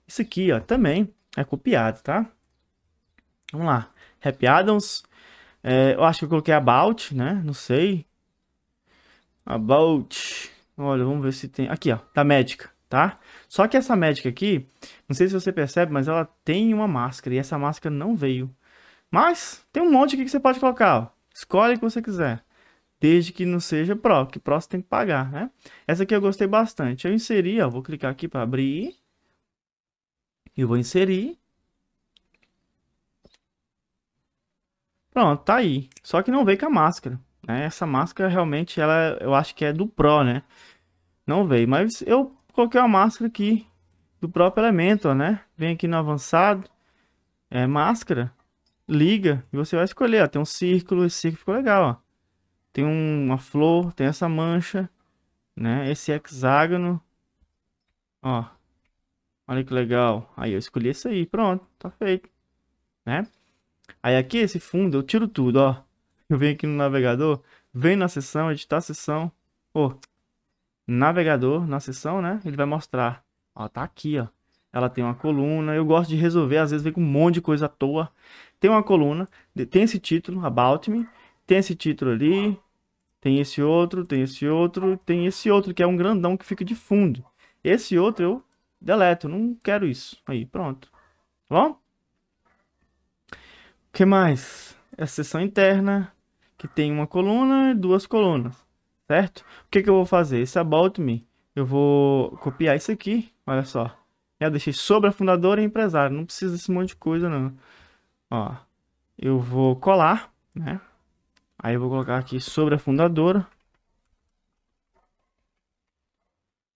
Speaker 1: Isso aqui, ó, também é copiado, tá? Vamos lá. Happy Adams. É, eu acho que eu coloquei about, né? Não sei. About. Olha, vamos ver se tem. Aqui, ó, da médica, tá? Só que essa médica aqui, não sei se você percebe, mas ela tem uma máscara e essa máscara não veio. Mas tem um monte aqui que você pode colocar, ó. Escolhe o que você quiser. Desde que não seja Pro, que Pro você tem que pagar, né? Essa aqui eu gostei bastante. Eu inseri, ó, vou clicar aqui para abrir. E vou inserir. Pronto, tá aí. Só que não veio com a máscara. Né? Essa máscara realmente, ela, eu acho que é do Pro, né? Não veio, mas eu coloquei a máscara aqui do próprio Elementor, né? Vem aqui no avançado, é máscara, liga e você vai escolher, ó. Tem um círculo, esse círculo ficou legal, ó. Tem um, uma flor, tem essa mancha, né? Esse hexágono, ó. Olha que legal. Aí eu escolhi esse aí, pronto, tá feito, né? Aí aqui esse fundo eu tiro tudo, ó. Eu venho aqui no navegador, venho na sessão editar a sessão. ó navegador, na sessão, né? Ele vai mostrar. Ó, tá aqui, ó. Ela tem uma coluna. Eu gosto de resolver, às vezes vem com um monte de coisa à toa. Tem uma coluna, tem esse título, About Me. Tem esse título ali. Tem esse outro, tem esse outro, tem esse outro, que é um grandão que fica de fundo. Esse outro eu deleto, não quero isso. Aí, pronto. Tá bom? O que mais? Essa sessão interna, que tem uma coluna e duas colunas certo? O que, que eu vou fazer? Esse About Me, eu vou copiar isso aqui, olha só. Já deixei sobre a fundadora e empresário, não precisa desse monte de coisa não. Ó, eu vou colar, né? Aí eu vou colocar aqui sobre a fundadora.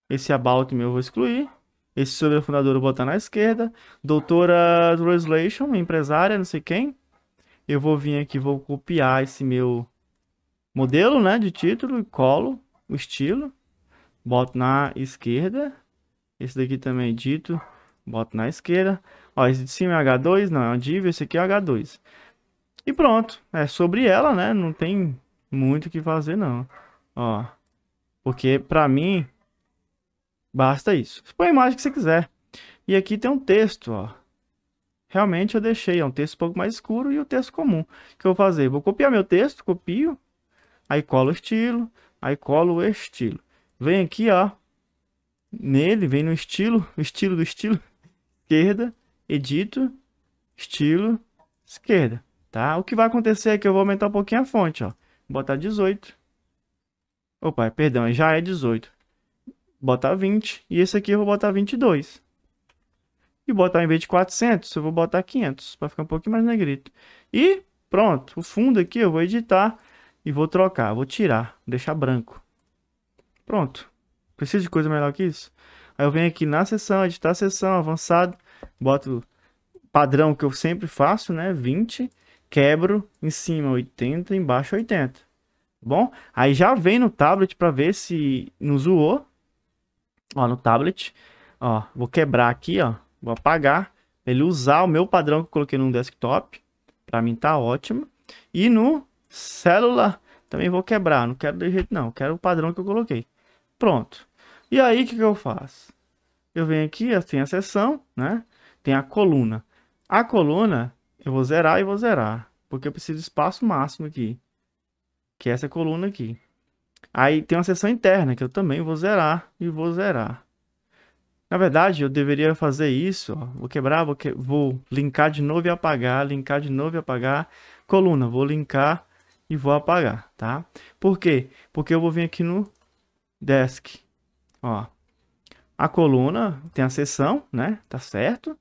Speaker 1: Esse About Me eu vou excluir. Esse sobre a fundadora eu vou botar na esquerda. Doutora Translation, empresária, não sei quem. Eu vou vir aqui, vou copiar esse meu modelo, né, de título e colo o estilo, boto na esquerda, esse daqui também é dito, boto na esquerda, ó, esse de cima é H2, não, é um div, esse aqui é H2. E pronto, é sobre ela, né, não tem muito o que fazer não, ó, porque pra mim basta isso. Você põe a imagem que você quiser. E aqui tem um texto, ó. Realmente eu deixei, é um texto um pouco mais escuro e o texto comum. O que eu vou fazer? Vou copiar meu texto, copio, Aí cola o estilo, aí cola o estilo. Vem aqui, ó. Nele, vem no estilo, estilo do estilo, esquerda, edito, estilo, esquerda, tá? O que vai acontecer é que eu vou aumentar um pouquinho a fonte, ó. botar 18. Opa, perdão, já é 18. Botar 20. E esse aqui eu vou botar 22. E botar em vez de 400, eu vou botar 500, para ficar um pouquinho mais negrito. E pronto, o fundo aqui eu vou editar e vou trocar, vou tirar, deixar branco. Pronto. Preciso de coisa melhor que isso? Aí eu venho aqui na sessão editar sessão avançado, boto padrão que eu sempre faço, né? 20, quebro em cima 80, embaixo 80. Tá bom? Aí já vem no tablet para ver se não zoou. Ó, no tablet, ó, vou quebrar aqui, ó, vou apagar, ele usar o meu padrão que eu coloquei no desktop, para mim tá ótimo. E no Célula, também vou quebrar. Não quero do jeito não, quero o padrão que eu coloquei. Pronto. E aí, o que, que eu faço? Eu venho aqui, tem a seção, né? Tem a coluna. A coluna, eu vou zerar e vou zerar. Porque eu preciso de espaço máximo aqui. Que é essa coluna aqui. Aí tem uma seção interna, que eu também vou zerar e vou zerar. Na verdade, eu deveria fazer isso. Ó. Vou quebrar, vou, que... vou linkar de novo e apagar, linkar de novo e apagar. Coluna, vou linkar e vou apagar, tá? Por quê? Porque eu vou vir aqui no desk, ó. A coluna tem a seção, né? Tá certo?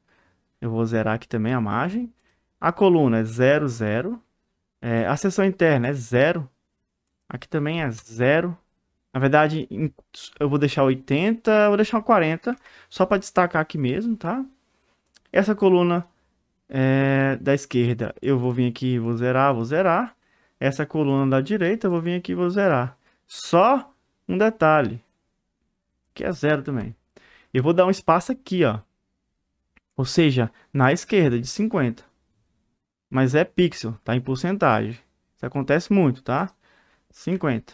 Speaker 1: Eu vou zerar aqui também a margem. A coluna é 00, zero, é, a seção interna é 0. Aqui também é 0. Na verdade, eu vou deixar 80, vou deixar 40, só para destacar aqui mesmo, tá? Essa coluna é, da esquerda, eu vou vir aqui, vou zerar, vou zerar essa coluna da direita, eu vou vir aqui e vou zerar. Só um detalhe, que é zero também. Eu vou dar um espaço aqui, ó. Ou seja, na esquerda, de 50. Mas é pixel, tá? Em porcentagem. Isso acontece muito, tá? 50.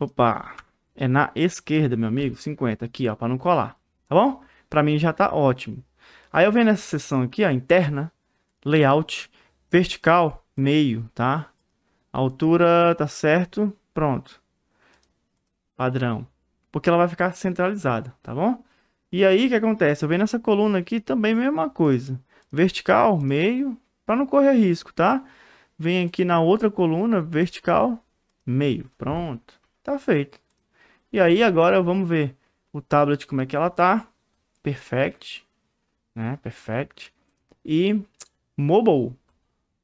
Speaker 1: Opa! É na esquerda, meu amigo, 50. Aqui, ó, para não colar. Tá bom? Para mim já tá ótimo. Aí eu venho nessa seção aqui, ó, interna, layout, vertical, meio, tá? Altura tá certo, pronto. Padrão. Porque ela vai ficar centralizada, tá bom? E aí, o que acontece? Eu venho nessa coluna aqui também, mesma coisa. Vertical, meio, para não correr risco, tá? Vem aqui na outra coluna, vertical, meio. Pronto, tá feito. E aí, agora vamos ver o tablet como é que ela tá. Perfect, né? Perfect. E mobile,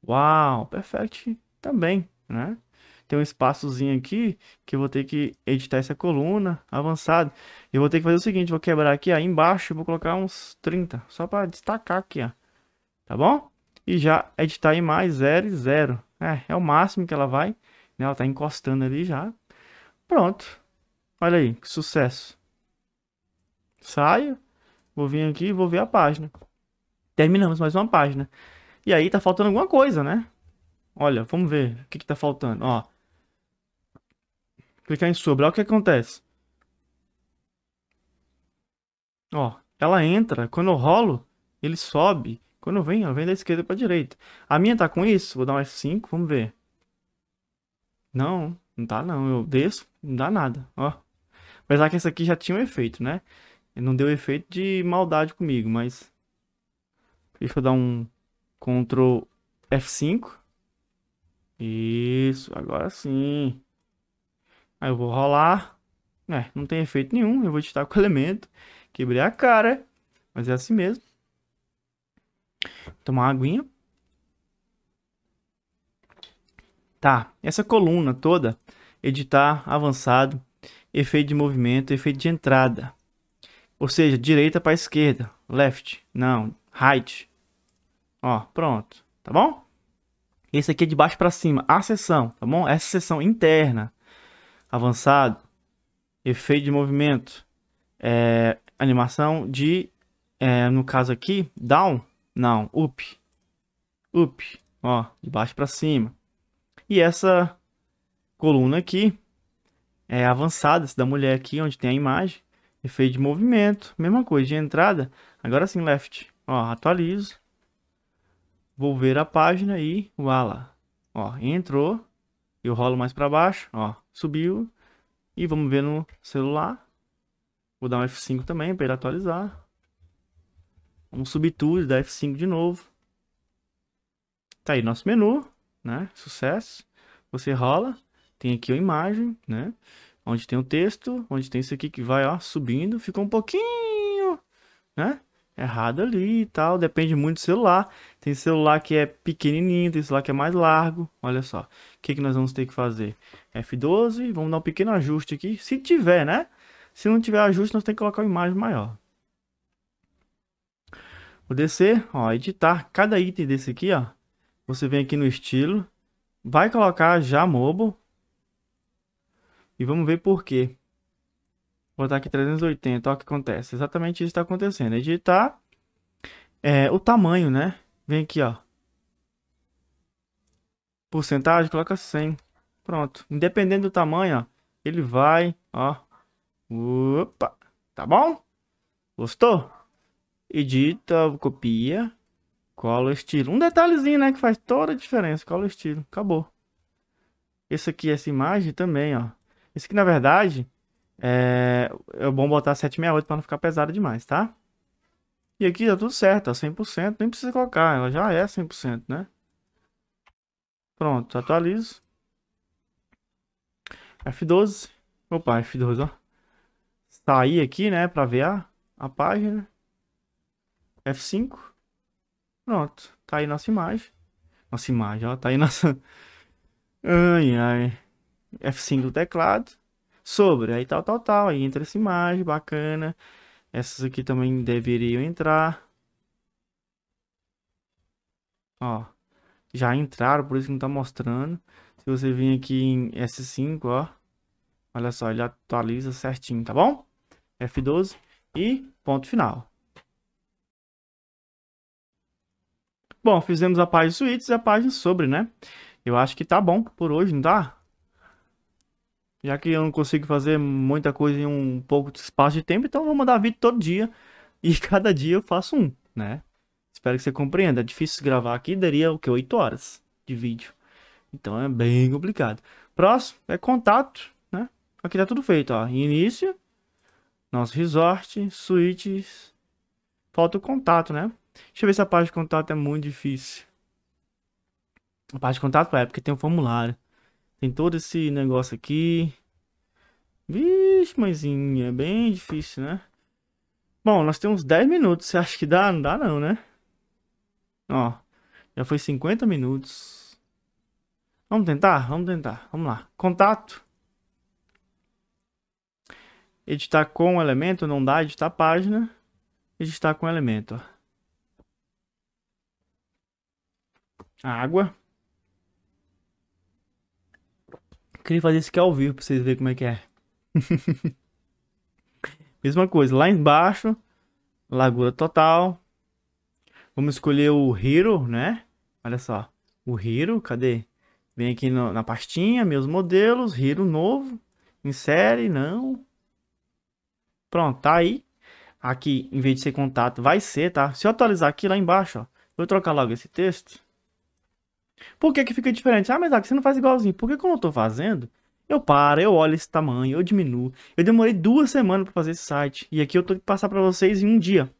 Speaker 1: Uau, Perfect também, né? Tem um espaçozinho aqui que eu vou ter que editar essa coluna avançada. Eu vou ter que fazer o seguinte, vou quebrar aqui, ó, embaixo, vou colocar uns 30, só para destacar aqui, ó. Tá bom? E já editar em mais 0 e 0. É, é o máximo que ela vai, né? Ela tá encostando ali já. Pronto. Olha aí, que sucesso. Saio, vou vir aqui e vou ver a página. Terminamos mais uma página. E aí tá faltando alguma coisa, né? Olha, vamos ver o que, que tá faltando. Ó. Clicar em sobre. Olha o que acontece. Ó, ela entra. Quando eu rolo, ele sobe. Quando vem, ela vem da esquerda pra direita. A minha tá com isso? Vou dar um F5, vamos ver. Não, não tá não. Eu desço, não dá nada. Ó. Apesar que essa aqui já tinha um efeito, né? Não deu efeito de maldade comigo, mas... Deixa eu dar um Ctrl F5. Isso, agora sim. Aí eu vou rolar. É, não tem efeito nenhum, eu vou editar com o elemento. Quebrei a cara, mas é assim mesmo. Tomar uma aguinha. Tá, essa coluna toda, editar, avançado, efeito de movimento, efeito de entrada. Ou seja, direita para esquerda, left, não, right. Ó, pronto, tá bom? Esse aqui é de baixo para cima, a seção, tá bom? Essa seção interna, avançado, efeito de movimento, é, animação de, é, no caso aqui, down, não, up, up, ó, de baixo para cima. E essa coluna aqui é avançada, essa da mulher aqui, onde tem a imagem, efeito de movimento, mesma coisa, de entrada, agora sim, left, ó, atualizo, Vou ver a página e voilà. Ó, entrou. Eu rolo mais para baixo, ó, subiu. E vamos ver no celular. Vou dar um F5 também para ele atualizar. Vamos subir tudo, dar F5 de novo. Tá aí nosso menu, né? Sucesso. Você rola, tem aqui a imagem, né? Onde tem o texto, onde tem isso aqui que vai, ó, subindo. Ficou um pouquinho, né? errado ali e tal. Depende muito do celular. Tem celular que é pequenininho, tem celular que é mais largo. Olha só. O que, que nós vamos ter que fazer? F12, vamos dar um pequeno ajuste aqui. Se tiver, né? Se não tiver ajuste, nós temos que colocar uma imagem maior. Vou descer, ó, editar cada item desse aqui, ó. Você vem aqui no estilo, vai colocar já mobile. E vamos ver por quê botar aqui 380, olha o que acontece. Exatamente isso está acontecendo. Editar é, é, o tamanho, né? Vem aqui, ó. Porcentagem, coloca 100. Pronto. Independente do tamanho, ó, ele vai, ó. Opa, tá bom? Gostou? Edita, copia, cola o estilo. Um detalhezinho, né, que faz toda a diferença. Cola o estilo, acabou. Esse aqui, essa imagem também, ó. Esse aqui, na verdade, é, é bom botar 768 para não ficar pesado demais, tá? E aqui tá tudo certo, ó, 100%, nem precisa colocar, ela já é 100%, né? Pronto, atualizo. F12. Opa, F12, ó. Sair aqui, né, para ver a, a página. F5. Pronto, tá aí nossa imagem. Nossa imagem, ó, tá aí nossa... <laughs> Ai, ai. F5 do teclado sobre. Aí tal, tal, tal. Aí entra essa imagem, bacana. Essas aqui também deveriam entrar. Ó. Já entraram, por isso que não tá mostrando. Se você vir aqui em S5, ó. Olha só, ele atualiza certinho, tá bom? F12 e ponto final. Bom, fizemos a página suítes e a página sobre, né? Eu acho que tá bom por hoje, não tá? Já que eu não consigo fazer muita coisa em um pouco de espaço de tempo, então eu vou mandar vídeo todo dia. <laughs> E cada dia eu faço um, né? Espero que você compreenda. É difícil gravar aqui, daria o que? 8 horas de vídeo. Então é bem complicado. Próximo é contato, né? Aqui tá tudo feito, ó. Início, nosso resort, suítes. Falta o contato, né? Deixa eu ver se a parte de contato é muito difícil. A parte de contato é porque tem um formulário. Tem todo esse negócio aqui. Vixe, mãezinha, é bem difícil, né? Bom, nós temos 10 minutos. Você acha que dá? Não dá não, né? Ó, já foi 50 minutos. Vamos tentar? Vamos tentar. Vamos lá. Contato. Editar com elemento. Não dá. Editar página. Editar com elemento. Água. Água. queria fazer isso aqui ao vivo pra vocês verem como é que é. <laughs> Mesma coisa, lá embaixo, largura total. Vamos escolher o Hero, né? Olha só, o Hero, cadê? Vem aqui no, na pastinha, meus modelos, Hero novo, insere, não. Pronto, tá aí. Aqui, em vez de ser contato, vai ser, tá? Se eu atualizar aqui lá embaixo, ó, vou trocar logo esse texto. Por que, que fica diferente? Ah, mas ah, você não faz igualzinho. Porque como eu tô fazendo, eu paro, eu olho esse tamanho, eu diminuo. Eu demorei duas semanas para fazer esse site. E aqui eu tô que passar para vocês em um dia.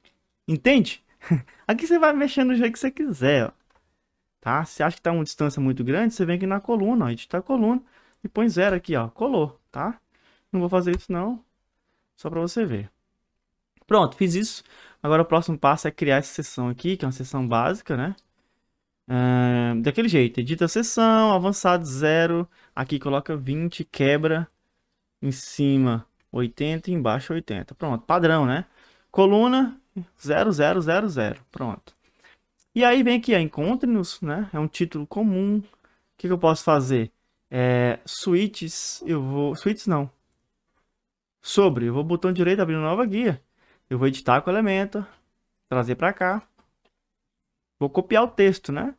Speaker 1: Entende? <laughs> aqui você vai mexendo do jeito que você quiser, ó. Tá? Se acha que tá uma distância muito grande, você vem aqui na coluna, ó. Editar a tá coluna e põe zero aqui, ó. Colou, tá? Não vou fazer isso não. Só para você ver. Pronto, fiz isso. Agora o próximo passo é criar essa sessão aqui, que é uma sessão básica, né? Uh, daquele jeito, edita a sessão, avançado 0, aqui coloca 20, quebra, em cima 80 e embaixo 80. Pronto, padrão, né? Coluna 0000, pronto. E aí vem aqui, encontre-nos, né? É um título comum. O que, que eu posso fazer? É, switches, eu vou... Switches não. Sobre, eu vou botão direito, abrir uma nova guia. Eu vou editar com o elemento, trazer para cá. Vou copiar o texto, né?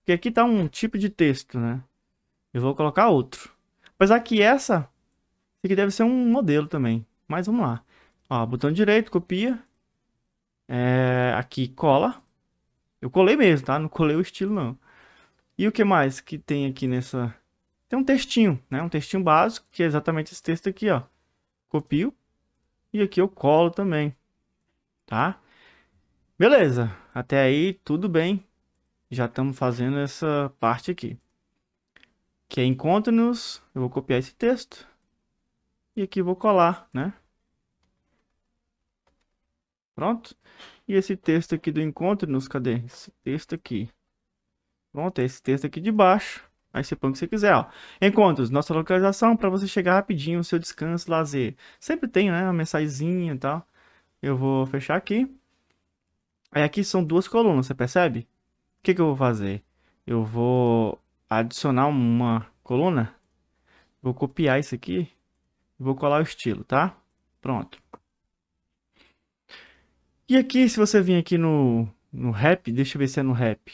Speaker 1: Porque aqui tá um tipo de texto, né? Eu vou colocar outro. Apesar que essa... aqui deve ser um modelo também. Mas vamos lá. Ó, botão direito, copia. É, aqui, cola. Eu colei mesmo, tá? Não colei o estilo, não. E o que mais que tem aqui nessa... Tem um textinho, né? Um textinho básico, que é exatamente esse texto aqui, ó. Copio. E aqui eu colo também, tá? Beleza, até aí tudo bem. Já estamos fazendo essa parte aqui. Que é encontre-nos, eu vou copiar esse texto. E aqui vou colar, né? Pronto. E esse texto aqui do encontre-nos, cadê? Esse texto aqui. Pronto, é esse texto aqui de baixo. Aí você põe o que você quiser, ó. Encontros, nossa localização para você chegar rapidinho, seu descanso, lazer. Sempre tem, né, uma mensagenzinha e tal. Eu vou fechar aqui. Aí aqui são duas colunas, você percebe? O que, que eu vou fazer? Eu vou adicionar uma coluna. Vou copiar isso aqui. Vou colar o estilo, tá? Pronto. E aqui, se você vir aqui no, no rap, deixa eu ver se é no rap.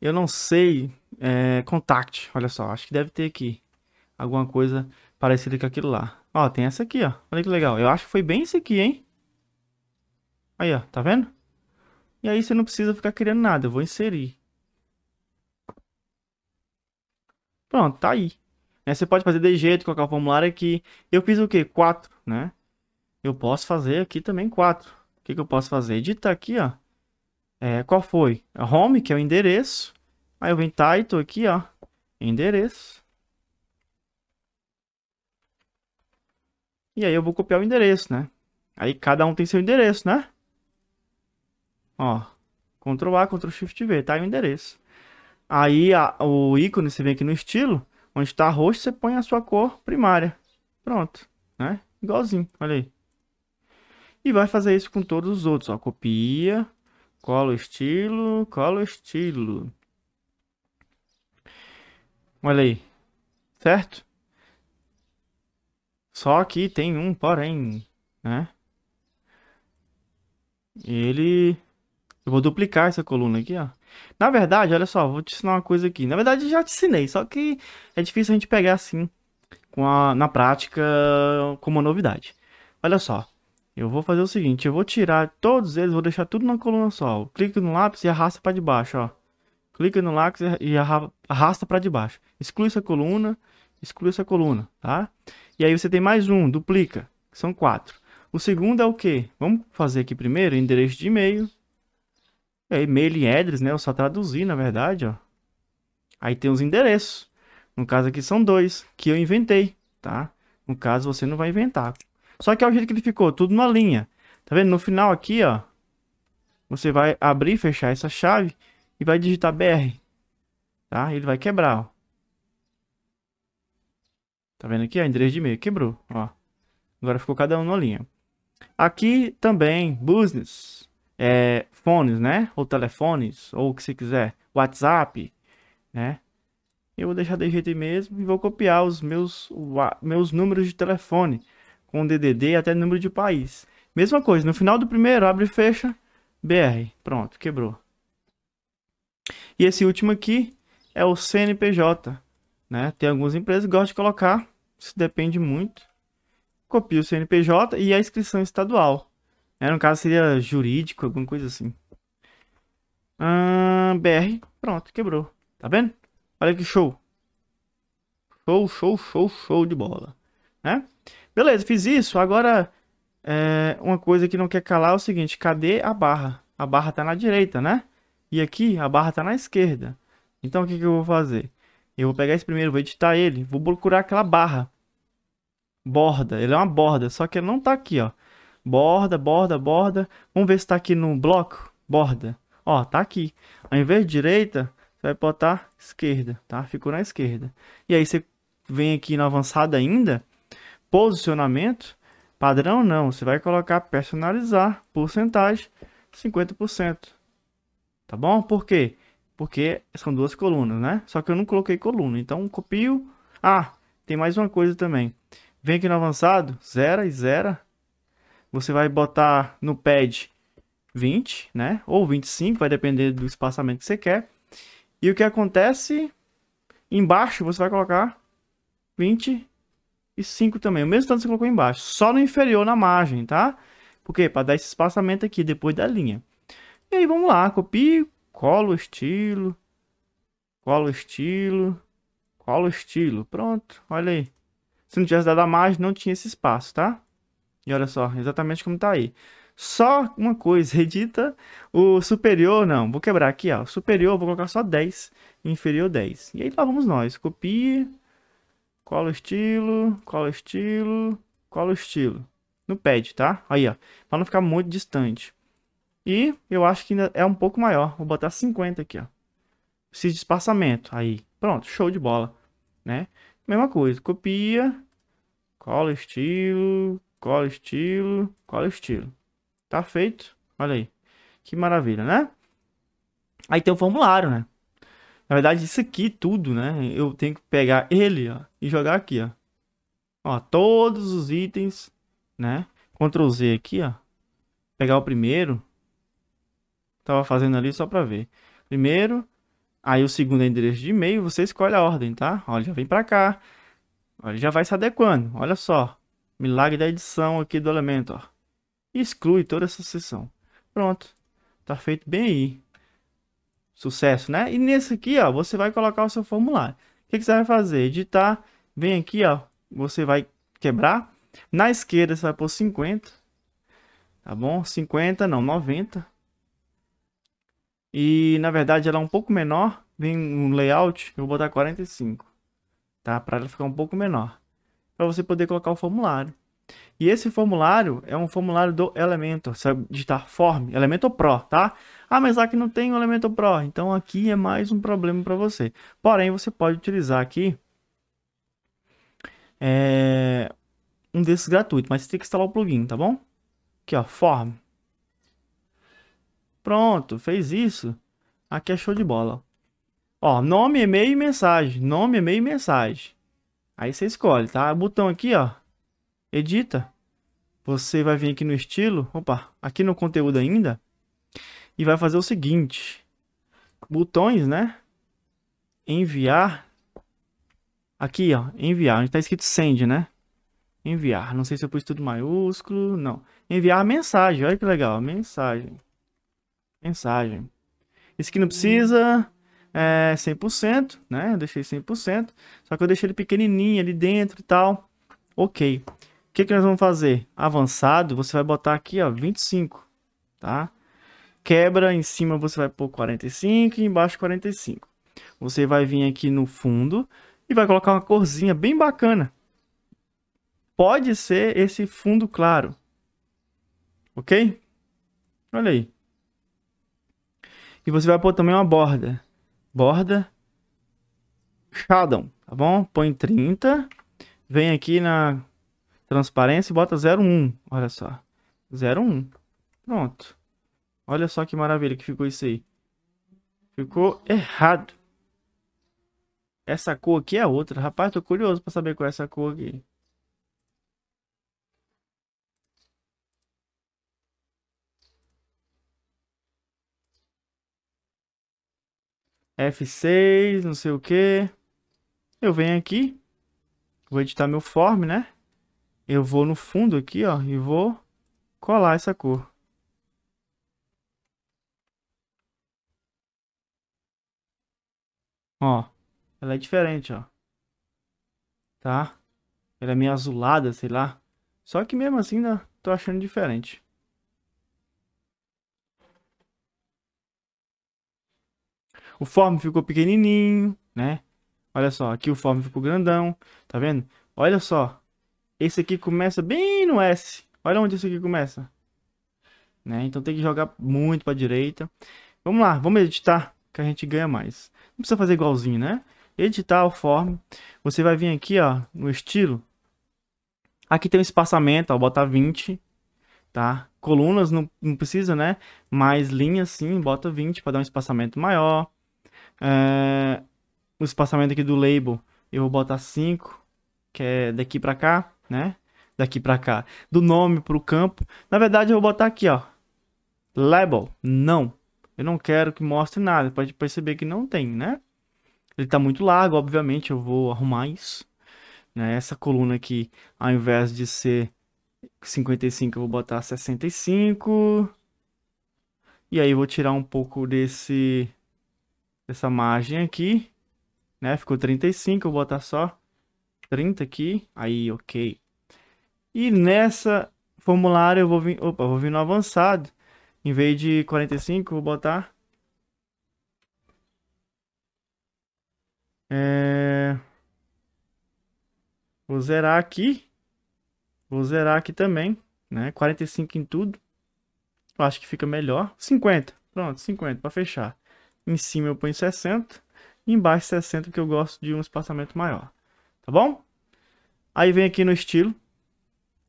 Speaker 1: Eu não sei, é, contact, olha só, acho que deve ter aqui alguma coisa parecida com aquilo lá. Ó, tem essa aqui, ó, olha que legal, eu acho que foi bem isso aqui, hein? Aí, ó, tá vendo? E aí você não precisa ficar criando nada, eu vou inserir. Pronto, tá aí. É, você pode fazer de jeito, colocar o formulário aqui. Eu fiz o quê? quatro né? Eu posso fazer aqui também quatro O que, que eu posso fazer? Editar aqui, ó. É, qual foi? É home, que é o endereço. Aí eu venho title aqui, ó. Endereço. E aí eu vou copiar o endereço, né? Aí cada um tem seu endereço, né? Ó, Ctrl A, Ctrl Shift V, tá aí o endereço. Aí a, o ícone, você vem aqui no estilo, onde está roxo, você põe a sua cor primária. Pronto, né? Igualzinho, olha aí. E vai fazer isso com todos os outros, ó. Copia, cola o estilo, cola o estilo. Olha aí, certo? Só que tem um porém, né? Ele eu vou duplicar essa coluna aqui, ó. Na verdade, olha só, vou te ensinar uma coisa aqui. Na verdade, já te ensinei, só que é difícil a gente pegar assim com a, na prática como uma novidade. Olha só, eu vou fazer o seguinte, eu vou tirar todos eles, vou deixar tudo na coluna só. Clica no lápis e arrasta para debaixo, ó. Clica no lápis e arrasta para debaixo. Exclui essa coluna, exclui essa coluna, tá? E aí você tem mais um, duplica, são quatro. O segundo é o que? Vamos fazer aqui primeiro, endereço de e-mail. É e-mail address, né? Eu só traduzi, na verdade, ó. Aí tem os endereços. No caso aqui são dois, que eu inventei, tá? No caso, você não vai inventar. Só que é o jeito que ele ficou, tudo na linha. Tá vendo? No final aqui, ó. Você vai abrir e fechar essa chave e vai digitar BR. Tá? Ele vai quebrar, ó. Tá vendo aqui? Ó, endereço de e-mail quebrou, ó. Agora ficou cada um na linha. Aqui também, business é, fones, né? Ou telefones, ou o que você quiser, WhatsApp, né? Eu vou deixar de jeito mesmo e vou copiar os meus, meus números de telefone com DDD até número de país. Mesma coisa, no final do primeiro, abre e fecha, BR. Pronto, quebrou. E esse último aqui é o CNPJ, né? Tem algumas empresas que gostam de colocar, isso depende muito. Copia o CNPJ e a inscrição estadual. É, no caso seria jurídico, alguma coisa assim. BR, pronto, quebrou. Tá vendo? Olha que show. Show, show, show, show de bola. Né? Beleza, fiz isso. Agora, é, uma coisa que não quer calar é o seguinte. Cadê a barra? A barra tá na direita, né? E aqui, a barra tá na esquerda. Então, o que, que eu vou fazer? Eu vou pegar esse primeiro, vou editar ele. Vou procurar aquela barra. Borda. Ele é uma borda, só que não tá aqui, ó borda, borda, borda. Vamos ver se tá aqui no bloco, borda. Ó, tá aqui. Ao invés de direita, você vai botar esquerda, tá? Ficou na esquerda. E aí você vem aqui no avançado ainda, posicionamento, padrão não. Você vai colocar personalizar, porcentagem, 50%. Tá bom? Por quê? Porque são duas colunas, né? Só que eu não coloquei coluna, então copio. Ah, tem mais uma coisa também. Vem aqui no avançado, zera e zera, você vai botar no pad 20, né? Ou 25, vai depender do espaçamento que você quer. E o que acontece? Embaixo você vai colocar 25 também, o mesmo tanto que você colocou embaixo, só no inferior na margem, tá? Porque para dar esse espaçamento aqui depois da linha. E aí vamos lá, copio, colo estilo, colo estilo, colo estilo, pronto, olha aí. Se não tivesse dado a margem, não tinha esse espaço, tá? E olha só, exatamente como tá aí. Só uma coisa, <laughs> edita o superior, não, vou quebrar aqui, ó. Superior, vou colocar só 10, inferior 10. E aí lá vamos nós, copie, cola o estilo, cola o estilo, cola o estilo. No pad, tá? Aí, ó, para não ficar muito distante. E eu acho que ainda é um pouco maior, vou botar 50 aqui, ó. se de espaçamento, aí, pronto, show de bola, né? Mesma coisa, copia, cola estilo, qual é o estilo? Qual é o estilo? Tá feito. Olha aí. Que maravilha, né? Aí tem o formulário, né? Na verdade, isso aqui tudo, né? Eu tenho que pegar ele, ó, e jogar aqui, ó. Ó, todos os itens, né? Ctrl Z aqui, ó. Pegar o primeiro. Tava fazendo ali só pra ver. Primeiro, aí o segundo é endereço de e-mail, você escolhe a ordem, tá? Olha, já vem pra cá. Olha, já vai se adequando, olha só. Milagre da edição aqui do Elementor. Exclui toda essa seção. Pronto. Tá feito bem aí. Sucesso, né? E nesse aqui, ó, você vai colocar o seu formulário. O que, que você vai fazer? Editar. Vem aqui, ó. Você vai quebrar. Na esquerda, você vai por 50. Tá bom? 50, não, 90. E, na verdade, ela é um pouco menor. Vem um layout. Eu vou botar 45. Tá? Para ela ficar um pouco menor para você poder colocar o formulário. E esse formulário é um formulário do Elementor, sabe? Digitar Form, Elementor Pro, tá? Ah, mas aqui não tem o Elementor Pro, então aqui é mais um problema para você. Porém, você pode utilizar aqui é, um desses gratuito, mas você tem que instalar o plugin, tá bom? Aqui, ó, Form. Pronto, fez isso. Aqui é show de bola. Ó, nome, e-mail e mensagem. Nome, e-mail e mensagem. Aí você escolhe, tá? O botão aqui, ó. Edita. Você vai vir aqui no estilo. Opa, aqui no conteúdo ainda. E vai fazer o seguinte. Botões, né? Enviar. Aqui, ó. Enviar. Onde tá escrito send, né? Enviar. Não sei se eu pus tudo maiúsculo. Não. Enviar mensagem. Olha que legal. Mensagem. Mensagem. Isso aqui não precisa é, 100%, né? Eu deixei 100%, só que eu deixei ele pequenininho ali dentro e tal. Ok. O que, que nós vamos fazer? Avançado, você vai botar aqui, ó, 25, tá? Quebra, em cima você vai pôr 45 e embaixo 45. Você vai vir aqui no fundo e vai colocar uma corzinha bem bacana. Pode ser esse fundo claro. Ok? Olha aí. E você vai pôr também uma borda borda shadow, tá bom? Põe 30, vem aqui na transparência e bota 01, olha só. 01. Pronto. Olha só que maravilha que ficou isso aí. Ficou errado. Essa cor aqui é outra. Rapaz, tô curioso pra saber qual é essa cor aqui. F6, não sei o que. Eu venho aqui, vou editar meu form, né? Eu vou no fundo aqui, ó, e vou colar essa cor. Ó, ela é diferente, ó. Tá? Ela é meio azulada, sei lá. Só que mesmo assim, né, tô achando diferente. O form ficou pequenininho, né? Olha só, aqui o form ficou grandão, tá vendo? Olha só, esse aqui começa bem no S. Olha onde isso aqui começa. Né? Então tem que jogar muito para direita. Vamos lá, vamos editar que a gente ganha mais. Não precisa fazer igualzinho, né? Editar o form. Você vai vir aqui, ó, no estilo. Aqui tem um espaçamento, ó, bota 20, tá? Colunas não, não precisa, né? Mais linhas sim, bota 20 para dar um espaçamento maior. Uh, o espaçamento aqui do label, eu vou botar 5, que é daqui para cá, né? Daqui para cá. Do nome para o campo. Na verdade, eu vou botar aqui, ó. Label. Não. Eu não quero que mostre nada. Pode perceber que não tem, né? Ele tá muito largo, obviamente. Eu vou arrumar isso. Né? Essa coluna aqui, ao invés de ser 55, eu vou botar 65. E aí, eu vou tirar um pouco desse essa margem aqui, né? Ficou 35, vou botar só 30 aqui, aí ok. E nessa formulário eu vou vir, opa, vou vir no avançado, em vez de 45 vou botar é... Vou zerar aqui. Vou zerar aqui também, né? 45 em tudo. Eu acho que fica melhor. 50. Pronto, 50 para fechar. Em cima eu ponho 60. E embaixo 60, porque eu gosto de um espaçamento maior. Tá bom? Aí vem aqui no estilo.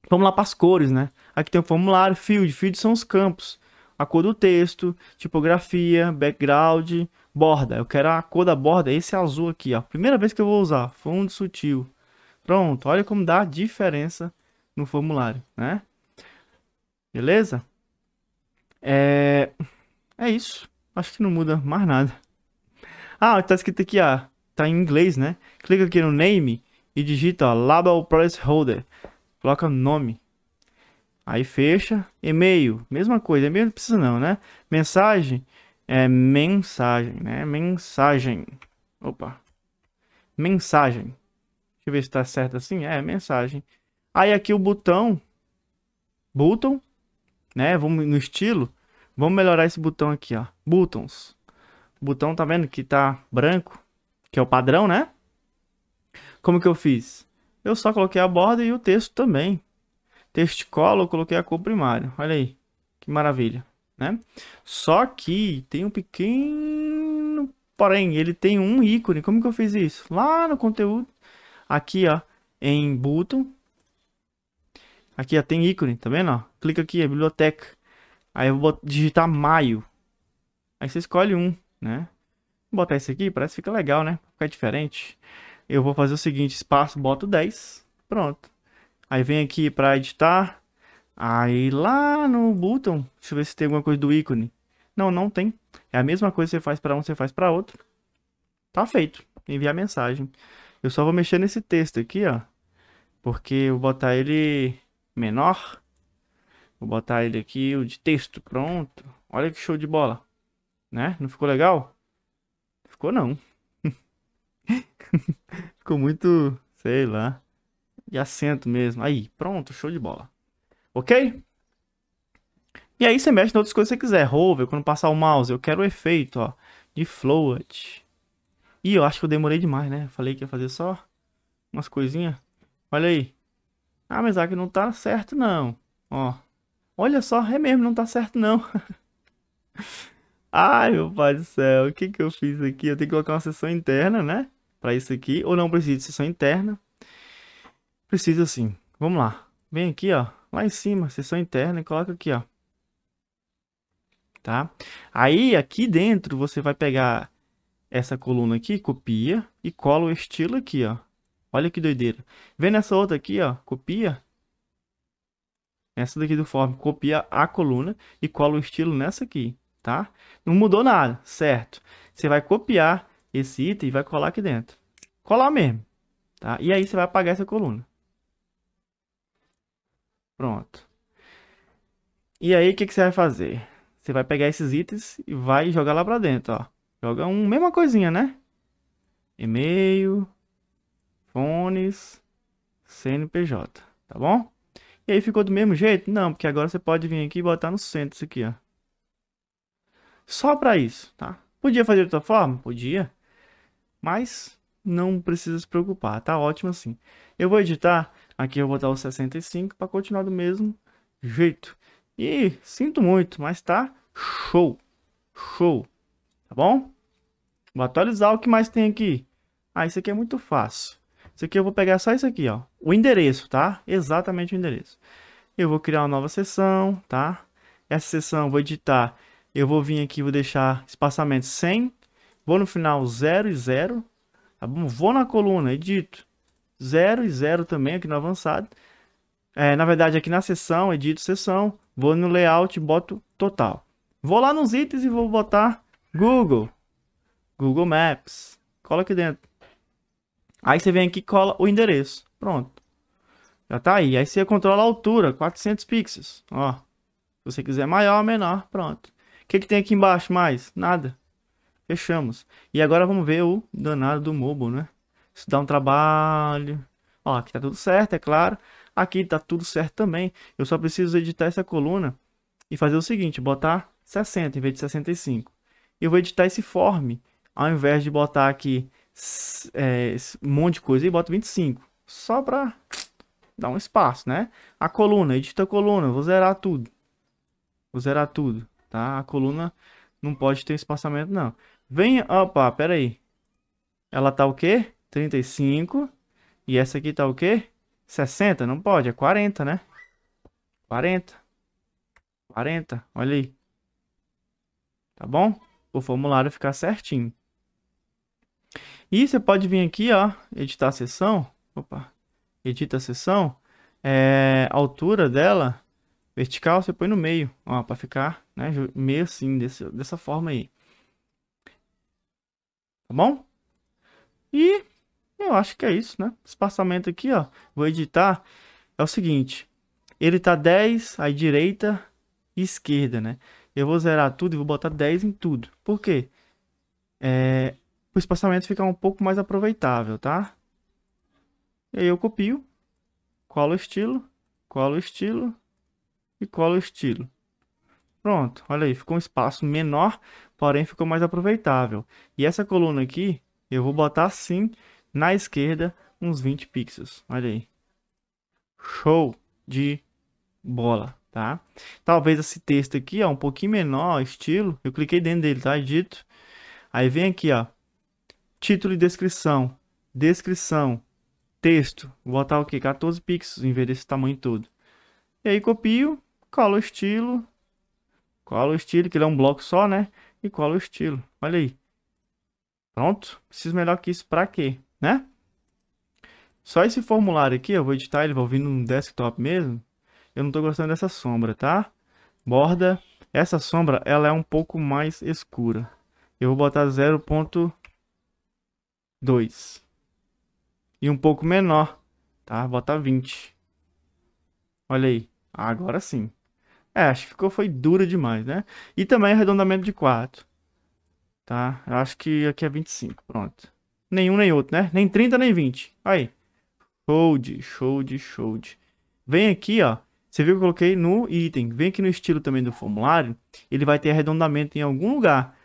Speaker 1: Vamos lá para as cores, né? Aqui tem o formulário, field. Field são os campos. A cor do texto, tipografia, background, borda. Eu quero a cor da borda, esse azul aqui, ó. Primeira vez que eu vou usar, fundo sutil. Pronto, olha como dá a diferença no formulário, né? Beleza? É, é isso. Acho que não muda mais nada. Ah, tá escrito aqui, ó. Ah, tá em inglês, né? Clica aqui no name e digita ó, label placeholder. Coloca nome. Aí fecha. E-mail, mesma coisa. E-mail não precisa não, né? Mensagem é mensagem, né? Mensagem. Opa. Mensagem. Deixa eu ver se tá certo assim. É, mensagem. Aí aqui o botão. Button. Né? Vamos no estilo. Vamos melhorar esse botão aqui, ó. Buttons. O botão, tá vendo que tá branco? Que é o padrão, né? Como que eu fiz? Eu só coloquei a borda e o texto também. Texto cola, eu coloquei a cor primária. Olha aí, que maravilha, né? Só que tem um pequeno... Porém, ele tem um ícone. Como que eu fiz isso? Lá no conteúdo, aqui, ó, em button. Aqui, ó, tem ícone, tá vendo? Ó? Clica aqui, é biblioteca. Aí eu vou digitar maio. Aí você escolhe um, né? Vou botar esse aqui, parece que fica legal, né? Fica diferente. Eu vou fazer o seguinte, espaço, boto 10. Pronto. Aí vem aqui para editar. Aí lá no button, deixa eu ver se tem alguma coisa do ícone. Não, não tem. É a mesma coisa que você faz para um, você faz para outro. Tá feito. Enviar mensagem. Eu só vou mexer nesse texto aqui, ó. Porque eu vou botar ele menor. Vou botar ele aqui, o de texto, pronto. Olha que show de bola. Né? Não ficou legal? Ficou não. <laughs> ficou muito, sei lá, de acento mesmo. Aí, pronto, show de bola. Ok? E aí você mexe em outras coisas que você quiser. Hover, quando passar o mouse, eu quero o efeito, ó, de float. Ih, eu acho que eu demorei demais, né? Falei que ia fazer só umas coisinhas. Olha aí. Ah, mas aqui não tá certo não. Ó. Olha só, é mesmo, não tá certo não. <laughs> Ai, meu pai do céu, o que que eu fiz aqui? Eu tenho que colocar uma sessão interna, né? Pra isso aqui, ou não preciso de sessão interna. Preciso sim. Vamos lá. Vem aqui, ó, lá em cima, sessão interna e coloca aqui, ó. Tá? Aí, aqui dentro, você vai pegar essa coluna aqui, copia e cola o estilo aqui, ó. Olha que doideira. Vem nessa outra aqui, ó, copia essa daqui do form copia a coluna e cola o estilo nessa aqui, tá? Não mudou nada, certo? Você vai copiar esse item e vai colar aqui dentro. Colar mesmo, tá? E aí você vai apagar essa coluna. Pronto. E aí, o que, que você vai fazer? Você vai pegar esses itens e vai jogar lá pra dentro, ó. Joga um, mesma coisinha, né? E-mail, fones, CNPJ, tá bom? E aí ficou do mesmo jeito? Não, porque agora você pode vir aqui e botar no centro isso aqui, ó. Só para isso, tá? Podia fazer de outra forma? Podia. Mas não precisa se preocupar, tá ótimo assim. Eu vou editar, aqui eu vou botar o 65 para continuar do mesmo jeito. E sinto muito, mas tá show, show, tá bom? Vou atualizar o que mais tem aqui. Ah, isso aqui é muito fácil. Isso aqui eu vou pegar só isso aqui, ó. O endereço, tá? Exatamente o endereço. Eu vou criar uma nova sessão, tá? Essa sessão eu vou editar. Eu vou vir aqui, vou deixar espaçamento 100. Vou no final 0 e 0. Tá bom? Vou na coluna, edito. 0 e 0 também aqui no avançado. É, na verdade, aqui na sessão, edito sessão. Vou no layout, boto total. Vou lá nos itens e vou botar Google. Google Maps. Cola aqui dentro. Aí você vem aqui e cola o endereço. Pronto. Já tá aí. Aí você controla a altura, 400 pixels. Ó. Se você quiser maior ou menor, pronto. O que, que tem aqui embaixo mais? Nada. Fechamos. E agora vamos ver o danado do mobile, né? Isso dá um trabalho. Ó, aqui tá tudo certo, é claro. Aqui tá tudo certo também. Eu só preciso editar essa coluna e fazer o seguinte, botar 60 em vez de 65. Eu vou editar esse form, ao invés de botar aqui é, um monte de coisa e bota 25. Só para dar um espaço, né? A coluna, edita a coluna, vou zerar tudo. Vou zerar tudo, tá? A coluna não pode ter espaçamento, não. Vem, opa, pera aí. Ela tá o quê? 35. E essa aqui tá o quê? 60? Não pode, é 40, né? 40. 40, olha aí. Tá bom? O formulário ficar certinho. E você pode vir aqui, ó, editar a sessão. Opa, edita a sessão. É, altura dela, vertical, você põe no meio, ó, para ficar, né, meio assim, desse, dessa forma aí. Tá bom? E eu acho que é isso, né? Espaçamento aqui, ó, vou editar. É o seguinte, ele tá 10, aí direita e esquerda, né? Eu vou zerar tudo e vou botar 10 em tudo. Por quê? É, o espaçamento ficar um pouco mais aproveitável, tá? E aí eu copio, colo o estilo, colo o estilo e colo o estilo. Pronto, olha aí, ficou um espaço menor, porém ficou mais aproveitável. E essa coluna aqui, eu vou botar assim, na esquerda, uns 20 pixels. Olha aí. Show de bola, tá? Talvez esse texto aqui, ó, um pouquinho menor, estilo. Eu cliquei dentro dele, tá? Edito. Aí vem aqui, ó, Título e descrição. Descrição. Texto. Vou botar o quê? 14 pixels em vez desse tamanho todo. E aí copio, colo o estilo. Colo o estilo, que ele é um bloco só, né? E colo o estilo. Olha aí. Pronto. Preciso melhor que isso para quê, né? Só esse formulário aqui, eu vou editar ele, vou vir no desktop mesmo. Eu não estou gostando dessa sombra, tá? Borda. Essa sombra, ela é um pouco mais escura. Eu vou botar 2. E um pouco menor, tá? Bota 20. Olha aí. Agora sim. É, acho que ficou foi dura demais, né? E também arredondamento de 4. Tá? Eu acho que aqui é 25. Pronto. Nenhum nem outro, né? Nem 30, nem 20. Aí. Show de, show de, show de. Vem aqui, ó. Você viu que eu coloquei no item. Vem aqui no estilo também do formulário. Ele vai ter arredondamento em algum lugar.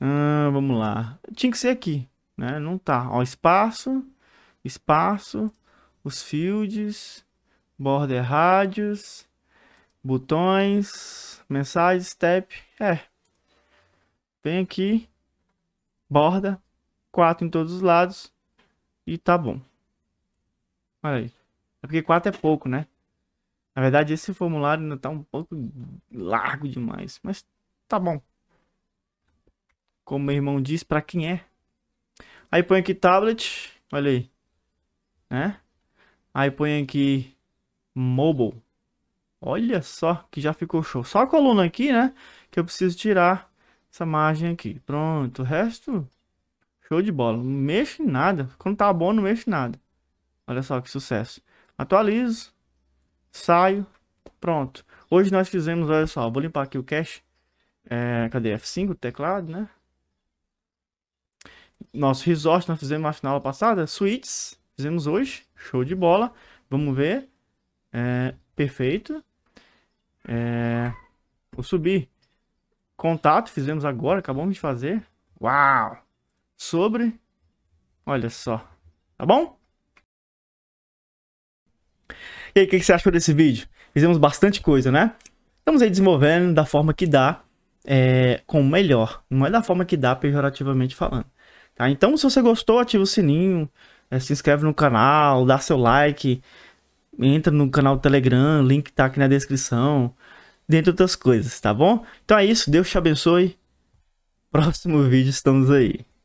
Speaker 1: Ah, vamos lá. Tinha que ser aqui, né? Não tá. Ó, espaço, espaço, os fields, border rádios, botões, mensagem, step. É. Vem aqui, borda, 4 em todos os lados e tá bom. Olha aí. É porque 4 é pouco, né? Na verdade, esse formulário ainda tá um pouco largo demais, mas tá bom. Como meu irmão diz, para quem é. Aí põe aqui tablet, olha aí. Né? Aí põe aqui mobile. Olha só que já ficou show. Só a coluna aqui, né? Que eu preciso tirar essa margem aqui. Pronto, o resto show de bola. Não mexe em nada. Quando tá bom, não mexe em nada. Olha só que sucesso. Atualizo, saio, pronto. Hoje nós fizemos, olha só, vou limpar aqui o cache. É, cadê? F5, teclado, né? nosso resort, nós fizemos na aula passada, suítes, fizemos hoje, show de bola. Vamos ver. É, perfeito. É, vou subir. Contato, fizemos agora, acabamos de fazer. Uau! Sobre. Olha só. Tá bom? E aí, o que, que você achou desse vídeo? Fizemos bastante coisa, né? Estamos aí desenvolvendo da forma que dá, é, com o melhor. Não é da forma que dá, pejorativamente falando. Tá? Então, se você gostou, ativa o sininho, né? se inscreve no canal, dá seu like, entra no canal do Telegram, link tá aqui na descrição, dentre outras coisas, tá bom? Então é isso, Deus te abençoe. Próximo vídeo estamos aí.